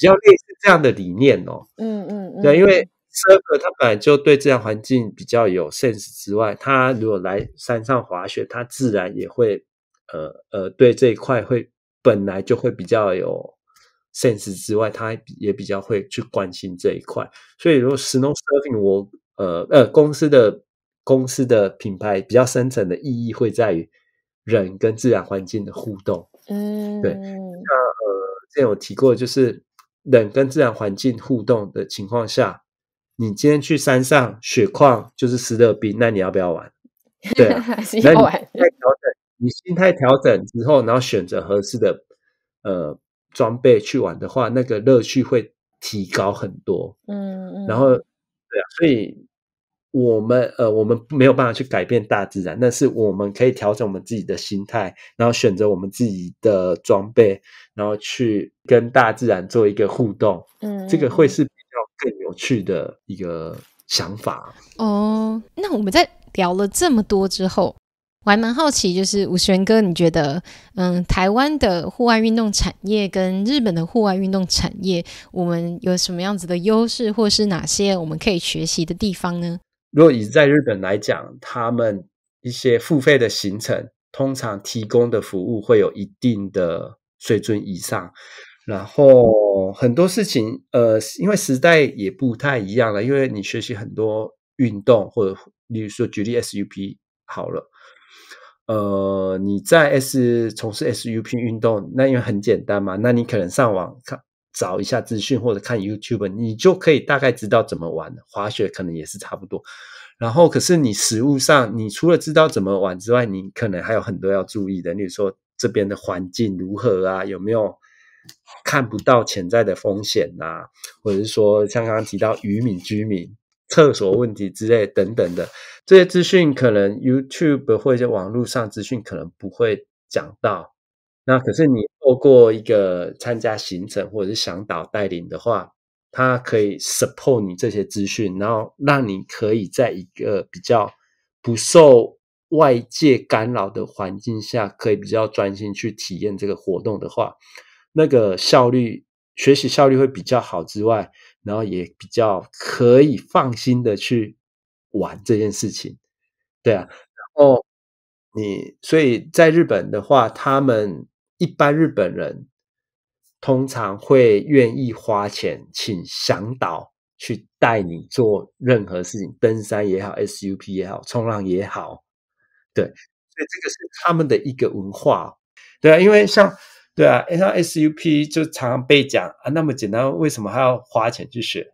比较类似这样的理念哦，嗯嗯，对，因为车 r 他本来就对自然环境比较有 sense 之外，他如果来山上滑雪，他自然也会，呃呃，对这一块会本来就会比较有 sense 之外，他也比较会去关心这一块。所以如果 snow surfing，我呃呃公司的公司的品牌比较深层的意义会在于人跟自然环境的互动。嗯，对，那呃，之前有提过就是。冷跟自然环境互动的情况下，你今天去山上雪况就是十度冰，那你要不要玩？对 那你再调整，你心态调整之后，然后选择合适的呃装备去玩的话，那个乐趣会提高很多。嗯嗯，然后对啊，所以。我们呃，我们没有办法去改变大自然，但是我们可以调整我们自己的心态，然后选择我们自己的装备，然后去跟大自然做一个互动。嗯，这个会是比较更有趣的一个想法。哦，那我们在聊了这么多之后，我还蛮好奇，就是武璇哥，你觉得嗯，台湾的户外运动产业跟日本的户外运动产业，我们有什么样子的优势，或是哪些我们可以学习的地方呢？如果以在日本来讲，他们一些付费的行程，通常提供的服务会有一定的水准以上。然后很多事情，呃，因为时代也不太一样了，因为你学习很多运动，或者例如说举例 SUP 好了，呃，你在 S 从事 SUP 运动，那因为很简单嘛，那你可能上网看。找一下资讯或者看 YouTube，你就可以大概知道怎么玩。滑雪可能也是差不多。然后，可是你实物上，你除了知道怎么玩之外，你可能还有很多要注意的。你说这边的环境如何啊？有没有看不到潜在的风险啊？或者是说，像刚刚提到渔民、居民、厕所问题之类等等的这些资讯，可能 YouTube 或者网络上资讯可能不会讲到。那可是你透过一个参加行程或者是向导带领的话，他可以 support 你这些资讯，然后让你可以在一个比较不受外界干扰的环境下，可以比较专心去体验这个活动的话，那个效率学习效率会比较好之外，然后也比较可以放心的去玩这件事情，对啊，然后。你所以，在日本的话，他们一般日本人通常会愿意花钱请向导去带你做任何事情，登山也好，SUP 也好，冲浪也好，对，所以这个是他们的一个文化，对啊，因为像对啊，像 SUP 就常常被讲啊，那么简单，为什么还要花钱去学？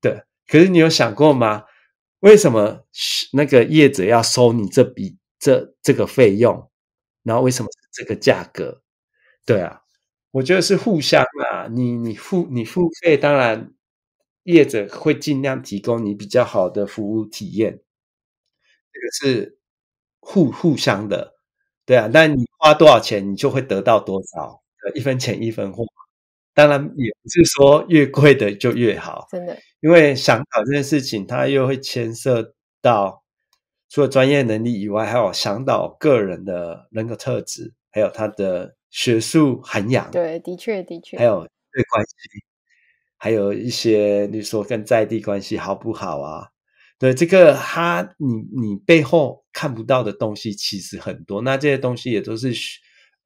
对，可是你有想过吗？为什么那个业者要收你这笔？这这个费用，然后为什么这个价格？对啊，我觉得是互相啊，你你付你付费，当然业者会尽量提供你比较好的服务体验，这个是互互相的，对啊。那你花多少钱，你就会得到多少，一分钱一分货。当然也不是说越贵的就越好，真的，因为想搞这件事情，它又会牵涉到。除了专业能力以外，还有向导个人的人格特质，还有他的学术涵养。对，的确的确，还有对关系，还有一些你说跟在地关系好不好啊？对，这个他你你背后看不到的东西其实很多，那这些东西也都是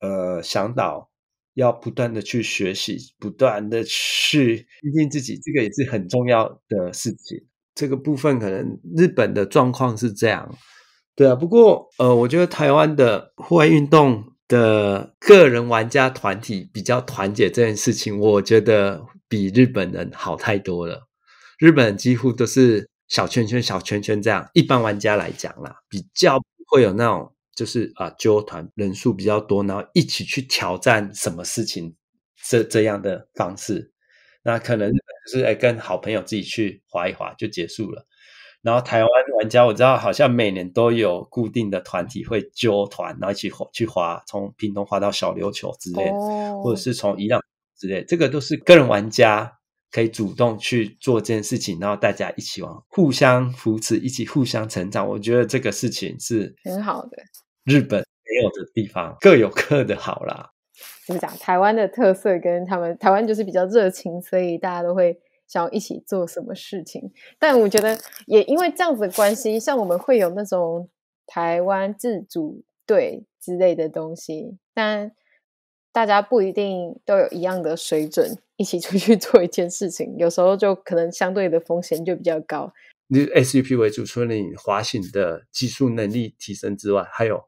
呃向导要不断的去学习，不断的去提升自己，这个也是很重要的事情。这个部分可能日本的状况是这样，对啊。不过，呃，我觉得台湾的户外运动的个人玩家团体比较团结这件事情，我觉得比日本人好太多了。日本几乎都是小圈圈、小圈圈这样。一般玩家来讲啦，比较会有那种就是啊，纠团人数比较多，然后一起去挑战什么事情，这这样的方式。那可能就是跟好朋友自己去划一划就结束了。然后台湾玩家，我知道好像每年都有固定的团体会揪团，然后一起划去划，从屏东划到小琉球之类或者是从宜朗之类。这个都是个人玩家可以主动去做这件事情，然后大家一起玩，互相扶持，一起互相成长。我觉得这个事情是很好的。日本没有的地方各有各的好啦。怎么讲？台湾的特色跟他们，台湾就是比较热情，所以大家都会想要一起做什么事情。但我觉得也因为这样子的关系，像我们会有那种台湾自主队之类的东西，但大家不一定都有一样的水准，一起出去 做一件事情，有时候就可能相对的风险就比较高。你 SUP 为主，除了你滑行的技术能力提升之外，还有。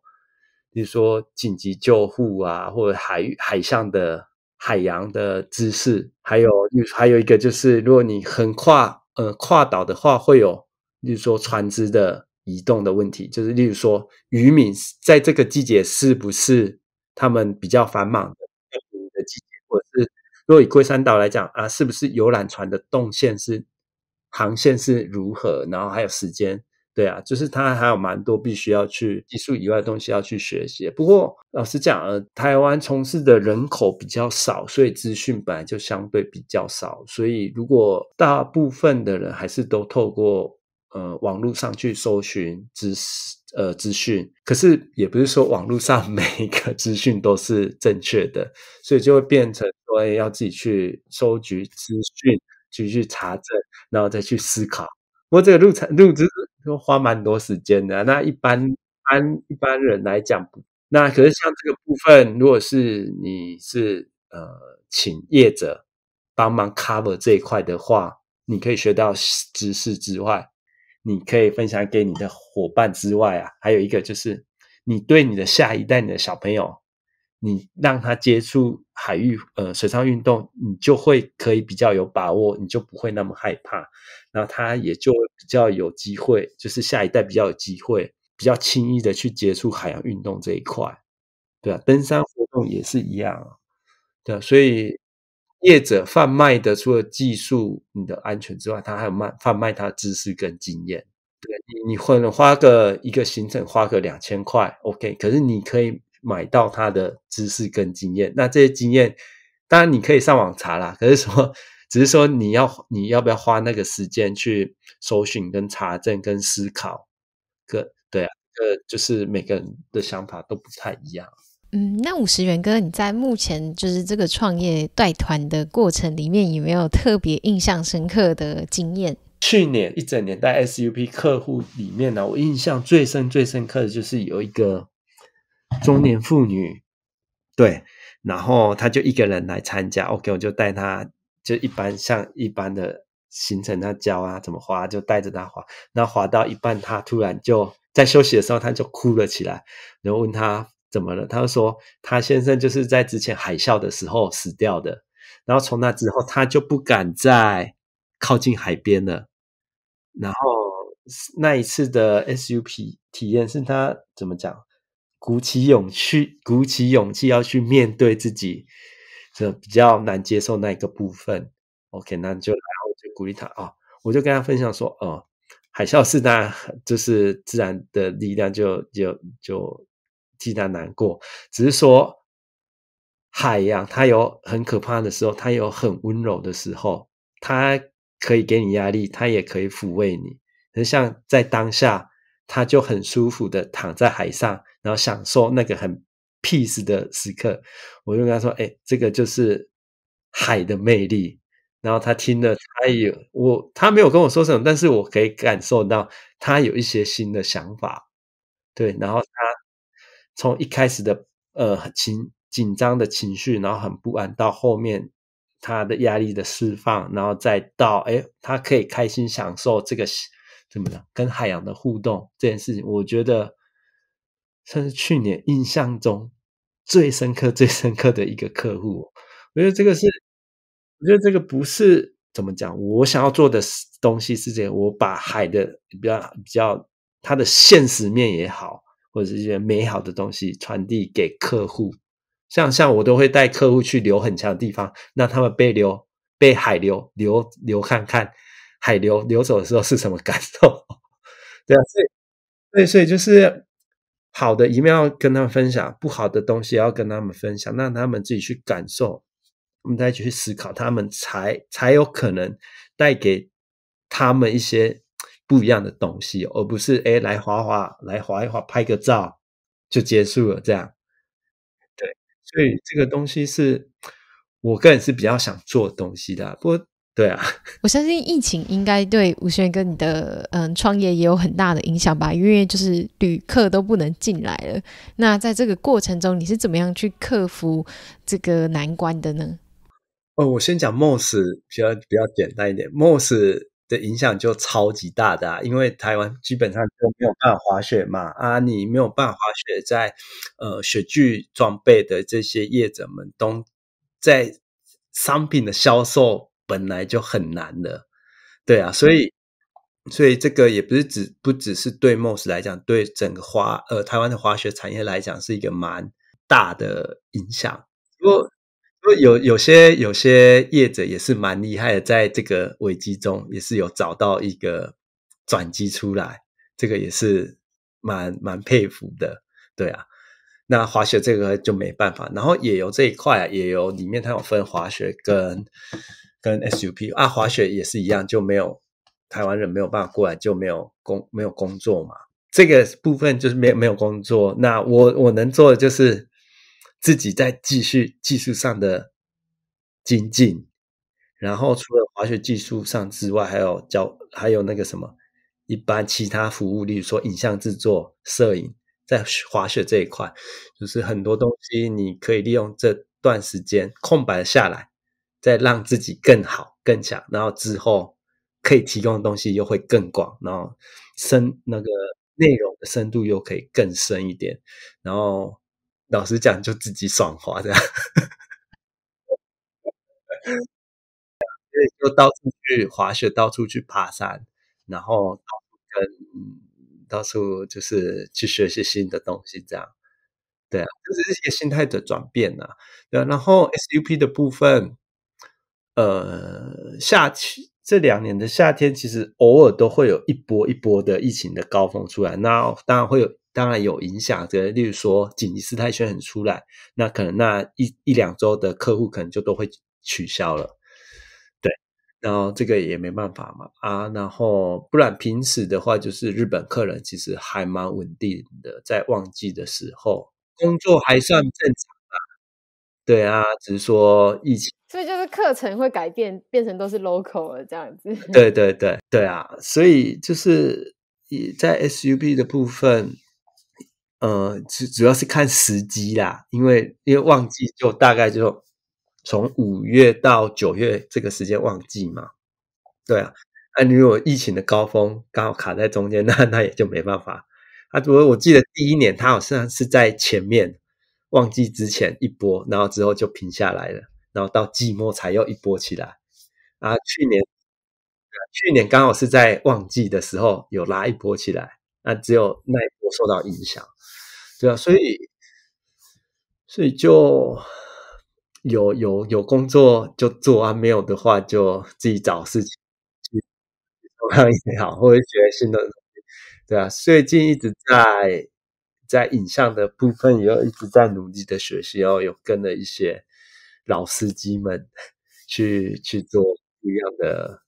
比如说紧急救护啊，或者海海上的海洋的知识，还有，例如还有一个就是，如果你横跨呃跨岛的话，会有例如说船只的移动的问题。就是例如说渔民在这个季节是不是他们比较繁忙的季节，或者是如果以龟山岛来讲啊，是不是游览船的动线是航线是如何，然后还有时间。对啊，就是他还有蛮多必须要去技术以外的东西要去学习。不过老实讲，台湾从事的人口比较少，所以资讯本来就相对比较少。所以如果大部分的人还是都透过呃网络上去搜寻识。呃资讯，可是也不是说网络上每一个资讯都是正确的，所以就会变成说要自己去收集资讯，去去查证，然后再去思考。我这个路程路职。都花蛮多时间的。那一般般一般人来讲，那可是像这个部分，如果是你是呃，请业者帮忙 cover 这一块的话，你可以学到知识之外，你可以分享给你的伙伴之外啊，还有一个就是，你对你的下一代，你的小朋友。你让他接触海域呃水上运动，你就会可以比较有把握，你就不会那么害怕，然后他也就比较有机会，就是下一代比较有机会，比较轻易的去接触海洋运动这一块，对啊，登山活动也是一样啊，对，所以业者贩卖的除了技术、你的安全之外，他还有卖贩卖他的知识跟经验，对你可能花个一个行程花个两千块，OK，可是你可以。买到他的知识跟经验，那这些经验当然你可以上网查啦，可是说只是说你要你要不要花那个时间去搜寻、跟查证、跟思考，个对啊，呃，就是每个人的想法都不太一样。嗯，那五十元哥，你在目前就是这个创业带团的过程里面，有没有特别印象深刻的经验？去年一整年带 SUP 客户里面呢，我印象最深、最深刻的就是有一个。中年妇女，对，然后他就一个人来参加。OK，我就带他，就一般像一般的行程，他教啊怎么滑，就带着他滑。然后滑到一半，他突然就在休息的时候，他就哭了起来。然后问他怎么了，他说他先生就是在之前海啸的时候死掉的。然后从那之后，他就不敢再靠近海边了。然后那一次的 SUP 体验是他怎么讲？鼓起勇气，鼓起勇气要去面对自己，这比较难接受那一个部分。OK，那就然后就鼓励他啊，我就跟他分享说：，哦，海啸是那，就是自然的力量，就就就替他难过。只是说，海洋它有很可怕的时候，它有很温柔的时候，它可以给你压力，它也可以抚慰你。很像在当下。他就很舒服的躺在海上，然后享受那个很 peace 的时刻。我就跟他说：“哎，这个就是海的魅力。”然后他听了，他有我，他没有跟我说什么，但是我可以感受到他有一些新的想法。对，然后他从一开始的呃情紧张的情绪，然后很不安，到后面他的压力的释放，然后再到哎，他可以开心享受这个。跟海洋的互动这件事情，我觉得算是去年印象中最深刻、最深刻的一个客户。我觉得这个是，我觉得这个不是怎么讲，我想要做的东西是这样：我把海的比较、比较它的现实面也好，或者一些美好的东西传递给客户。像像我都会带客户去流很强的地方，让他们被流、被海流、流流看看。海流流走的时候是什么感受？对啊，所以，所以，所以就是好的一面要跟他们分享，不好的东西要跟他们分享，让他们自己去感受，我们再去思考，他们才才有可能带给他们一些不一样的东西，而不是哎来滑滑来滑一滑拍个照就结束了。这样，对，所以这个东西是我个人是比较想做东西的，不过。对啊，我相信疫情应该对吴轩跟你的嗯创业也有很大的影响吧？因为就是旅客都不能进来了。那在这个过程中，你是怎么样去克服这个难关的呢？哦，我先讲 Moss 比较比较简单一点，Moss 的影响就超级大的，啊，因为台湾基本上就没有办法滑雪嘛。啊，你没有办法滑雪，在呃雪具装备的这些业者们都在商品的销售。本来就很难的，对啊，所以所以这个也不是只不只是对 Moss 来讲，对整个华呃台湾的滑雪产业来讲是一个蛮大的影响。不过，不过有有些有些业者也是蛮厉害的，在这个危机中也是有找到一个转机出来，这个也是蛮蛮佩服的，对啊。那滑雪这个就没办法，然后野游这一块，野游里面它有分滑雪跟。跟 SUP 啊，滑雪也是一样，就没有台湾人没有办法过来，就没有工没有工作嘛。这个部分就是没没有工作。那我我能做的就是自己在继续技术上的精进，然后除了滑雪技术上之外，还有教还有那个什么，一般其他服务，例如说影像制作、摄影。在滑雪这一块，就是很多东西你可以利用这段时间空白下来。在让自己更好更强，然后之后可以提供的东西又会更广，然后深那个内容的深度又可以更深一点。然后老实讲，就自己爽滑这样，所 以就到处去滑雪，到处去爬山，然后到处跟到处就是去学习新的东西，这样对啊，就是一些心态的转变呐。对，然后 SUP 的部分。呃，夏期这两年的夏天，其实偶尔都会有一波一波的疫情的高峰出来。那当然会有，当然有影响。的，例如说，紧急事态宣言出来，那可能那一一两周的客户可能就都会取消了。对，然后这个也没办法嘛啊，然后不然平时的话，就是日本客人其实还蛮稳定的，在旺季的时候工作还算正常。对啊，只是说疫情，所以就是课程会改变，变成都是 local 了这样子。对对对对啊，所以就是也在 SUB 的部分，呃，主主要是看时机啦，因为因为旺季就大概就从五月到九月这个时间旺季嘛。对啊，那你如果疫情的高峰刚好卡在中间，那那也就没办法。啊，我我记得第一年他好像是在前面。旺季之前一波，然后之后就平下来了，然后到季末才又一波起来。啊，去年，去年刚好是在旺季的时候有拉一波起来，那只有那一波受到影响，对啊，所以，所以就有有有工作就做啊，没有的话就自己找事情，去，么样也好，或者学新的，对啊，最近一直在。在影像的部分，也一直在努力的学习，哦，有跟了一些老司机们 去去做不一样的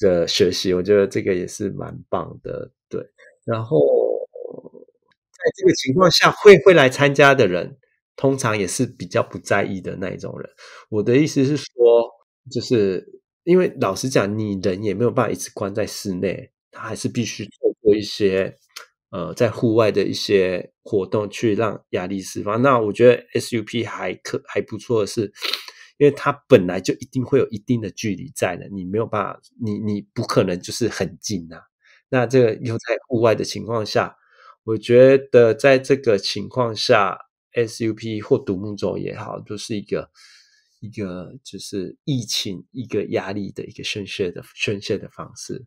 的学习。我觉得这个也是蛮棒的，对。然后在这个情况下，会会来参加的人，通常也是比较不在意的那一种人。我的意思是说，就是因为老实讲，你人也没有办法一直关在室内，他还是必须透过一些。呃，在户外的一些活动，去让压力释放。那我觉得 SUP 还可还不错，的是因为它本来就一定会有一定的距离在的，你没有办法，你你不可能就是很近呐。那这个又在户外的情况下，我觉得在这个情况下，SUP 或独木舟也好，都是一个一个就是疫情一个压力的一个宣泄的宣泄的方式。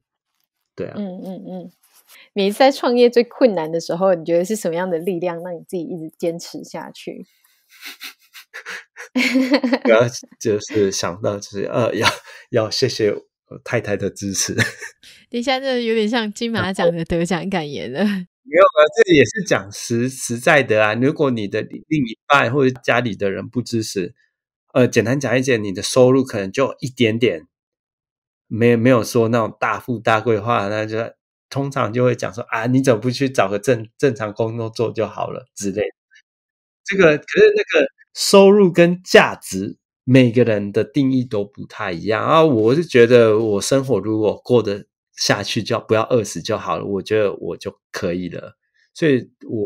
对啊，嗯嗯嗯。每次在创业最困难的时候，你觉得是什么样的力量让你自己一直坚持下去？要就是想到就是呃要要谢谢太太的支持。等一下，这有点像金马奖的得奖感言了。没有啊，这也是讲实实在的啊。如果你的另一半或者家里的人不支持，呃，简单讲一点，你的收入可能就一点点。没没有说那种大富大贵话，那就。通常就会讲说啊，你怎么不去找个正正常工作做就好了之类。这个可是那个收入跟价值，每个人的定义都不太一样啊。我就觉得我生活如果过得下去，就不要饿死就好了。我觉得我就可以了。所以，我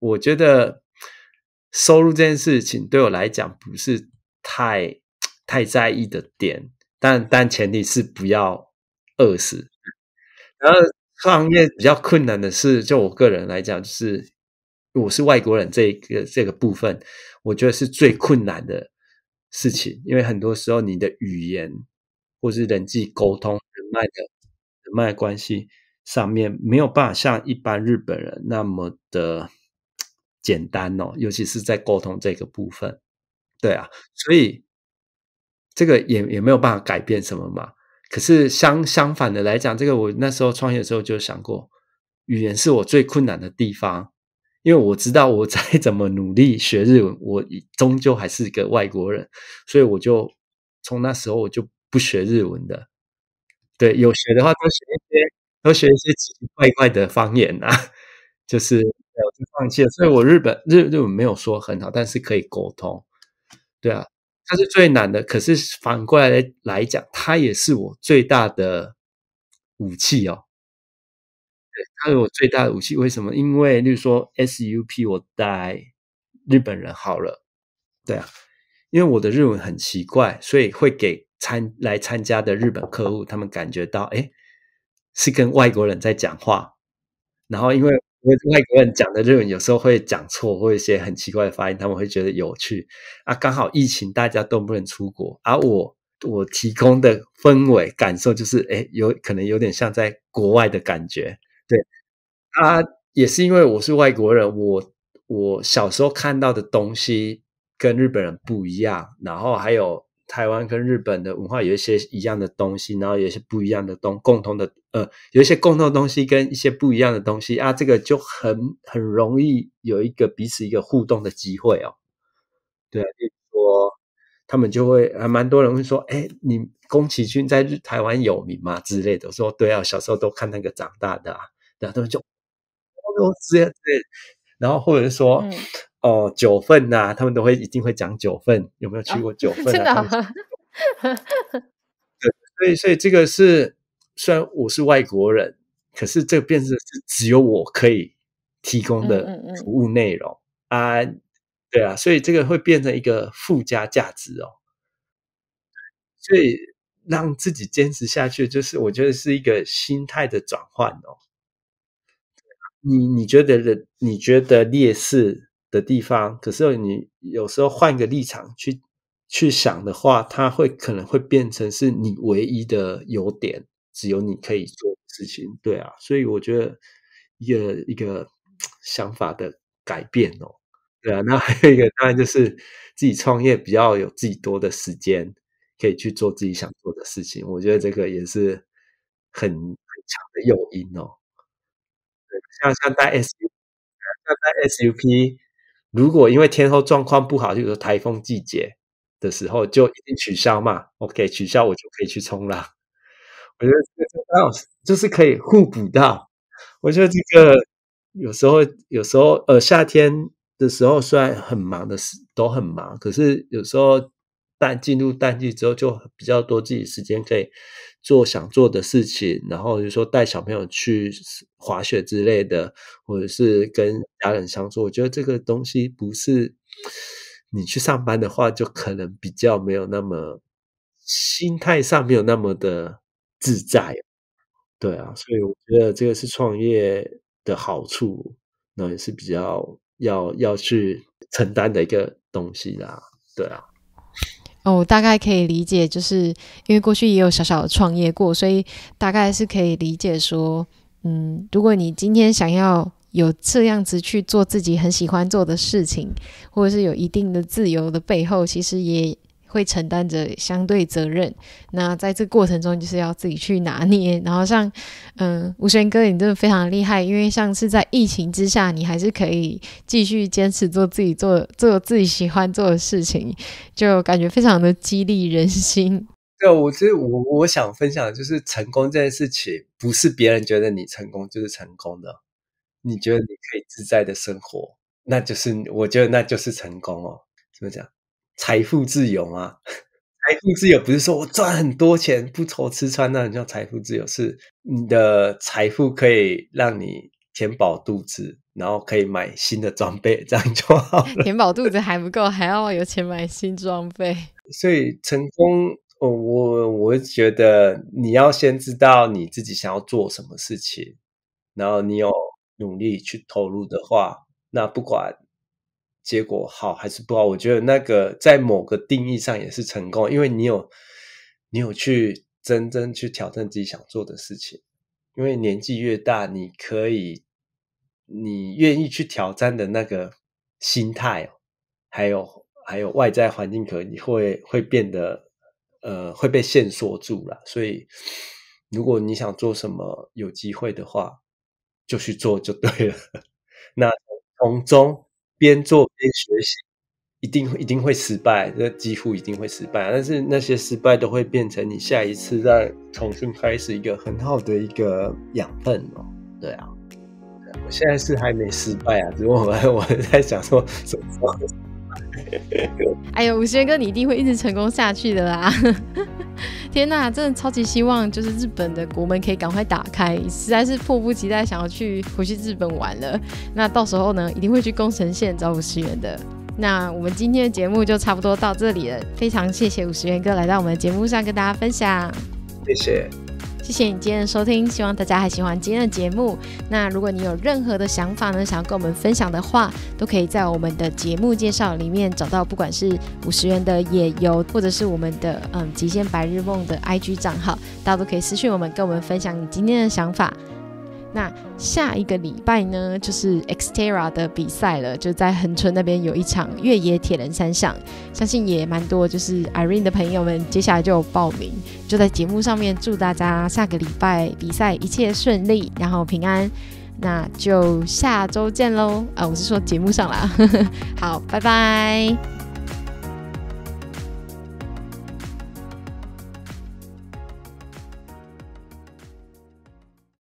我觉得收入这件事情对我来讲不是太太在意的点，但但前提是不要饿死。然后。创业比较困难的是，就我个人来讲，就是我是外国人，这一个这个部分，我觉得是最困难的事情。因为很多时候，你的语言或是人际沟通、人脉的人脉关系上面，没有办法像一般日本人那么的简单哦，尤其是在沟通这个部分。对啊，所以这个也也没有办法改变什么嘛。可是相相反的来讲，这个我那时候创业的时候就想过，语言是我最困难的地方，因为我知道我再怎么努力学日文，我终究还是一个外国人，所以我就从那时候我就不学日文的。对，有学的话都学一些，都学一些奇奇怪怪的方言啊，就是我就放弃了。所以我日本日日文没有说很好，但是可以沟通。对啊。它是最难的，可是反过来来讲，它也是我最大的武器哦。对，它是我最大的武器。为什么？因为例如说，SUP 我带日本人好了，对啊，因为我的日文很奇怪，所以会给参来参加的日本客户他们感觉到，哎，是跟外国人在讲话，然后因为。因为外国人讲的日文有时候会讲错，或一些很奇怪的发音，他们会觉得有趣。啊，刚好疫情大家都不能出国，而我我提供的氛围感受就是，哎，有可能有点像在国外的感觉。对，啊，也是因为我是外国人，我我小时候看到的东西跟日本人不一样，然后还有。台湾跟日本的文化有一些一样的东西，然后有一些不一样的东，共同的呃，有一些共同东西跟一些不一样的东西啊，这个就很很容易有一个彼此一个互动的机会哦。对啊，比如说他们就会，还蛮多人会说，哎，你宫崎骏在台湾有名吗之类的？说对啊，小时候都看那个长大的啊，然后他们就，哦，这样对，然后或者是说。哦，九份呐，他们都会一定会讲九份，有没有去过九份啊？真的，对，所以所以这个是，虽然我是外国人，可是这变成是只有我可以提供的服务内容啊，对啊，所以这个会变成一个附加价值哦。所以让自己坚持下去，就是我觉得是一个心态的转换哦。你你觉得的，你觉得劣势？的地方，可是你有时候换一个立场去去想的话，它会可能会变成是你唯一的优点，只有你可以做的事情，对啊，所以我觉得一个一个想法的改变哦，对啊，那还有一个当然就是自己创业比较有自己多的时间可以去做自己想做的事情，我觉得这个也是很很强的诱因哦，对，像像带 SUP，像带 SUP。如果因为天候状况不好，就是台风季节的时候，就一定取消嘛。OK，取消我就可以去冲浪。我觉得刚好就是可以互补到。我觉得这个有时候，有时候呃，夏天的时候虽然很忙的时都很忙，可是有时候。淡进入淡季之后，就比较多自己时间可以做想做的事情，然后就说带小朋友去滑雪之类的，或者是跟家人相处。我觉得这个东西不是你去上班的话，就可能比较没有那么心态上没有那么的自在。对啊，所以我觉得这个是创业的好处，那也是比较要要去承担的一个东西啦。对啊。哦，我大概可以理解，就是因为过去也有小小的创业过，所以大概是可以理解说，嗯，如果你今天想要有这样子去做自己很喜欢做的事情，或者是有一定的自由的背后，其实也。会承担着相对责任，那在这过程中就是要自己去拿捏。然后像，嗯，吴轩哥，你真的非常厉害，因为像是在疫情之下，你还是可以继续坚持做自己做做自己喜欢做的事情，就感觉非常的激励人心。对我其实我我想分享的就是成功这件事情，不是别人觉得你成功就是成功的，你觉得你可以自在的生活，那就是我觉得那就是成功哦。怎么讲？财富自由吗？财富自由不是说我赚很多钱不愁吃穿，那叫财富自由。是你的财富可以让你填饱肚子，然后可以买新的装备，这样就好了。填饱肚子还不够，还要有钱买新装备。所以成功，我我我觉得你要先知道你自己想要做什么事情，然后你有努力去投入的话，那不管。结果好还是不好？我觉得那个在某个定义上也是成功，因为你有你有去真正去挑战自己想做的事情。因为年纪越大，你可以你愿意去挑战的那个心态，还有还有外在环境，可你会会变得呃会被线锁住了。所以如果你想做什么有机会的话，就去做就对了。那从中。边做边学习，一定一定会失败，这几乎一定会失败。但是那些失败都会变成你下一次再重新开始一个很好的一个养分哦。对啊，我现在是还没失败啊，只不过我 在想说什么哎呦，五轩哥，你一定会一直成功下去的啦。天呐，真的超级希望就是日本的国门可以赶快打开，实在是迫不及待想要去回去日本玩了。那到时候呢，一定会去宫城县找五十元的。那我们今天的节目就差不多到这里了，非常谢谢五十元哥来到我们的节目上跟大家分享，谢谢。谢谢你今天的收听，希望大家还喜欢今天的节目。那如果你有任何的想法呢，想要跟我们分享的话，都可以在我们的节目介绍里面找到，不管是五十元的野游，或者是我们的嗯极限白日梦的 IG 账号，大家都可以私信我们，跟我们分享你今天的想法。那下一个礼拜呢，就是 Extera 的比赛了，就在恒春那边有一场越野铁人三项，相信也蛮多就是 Irene 的朋友们，接下来就报名，就在节目上面祝大家下个礼拜比赛一切顺利，然后平安，那就下周见喽！啊，我是说节目上啦，好，拜拜。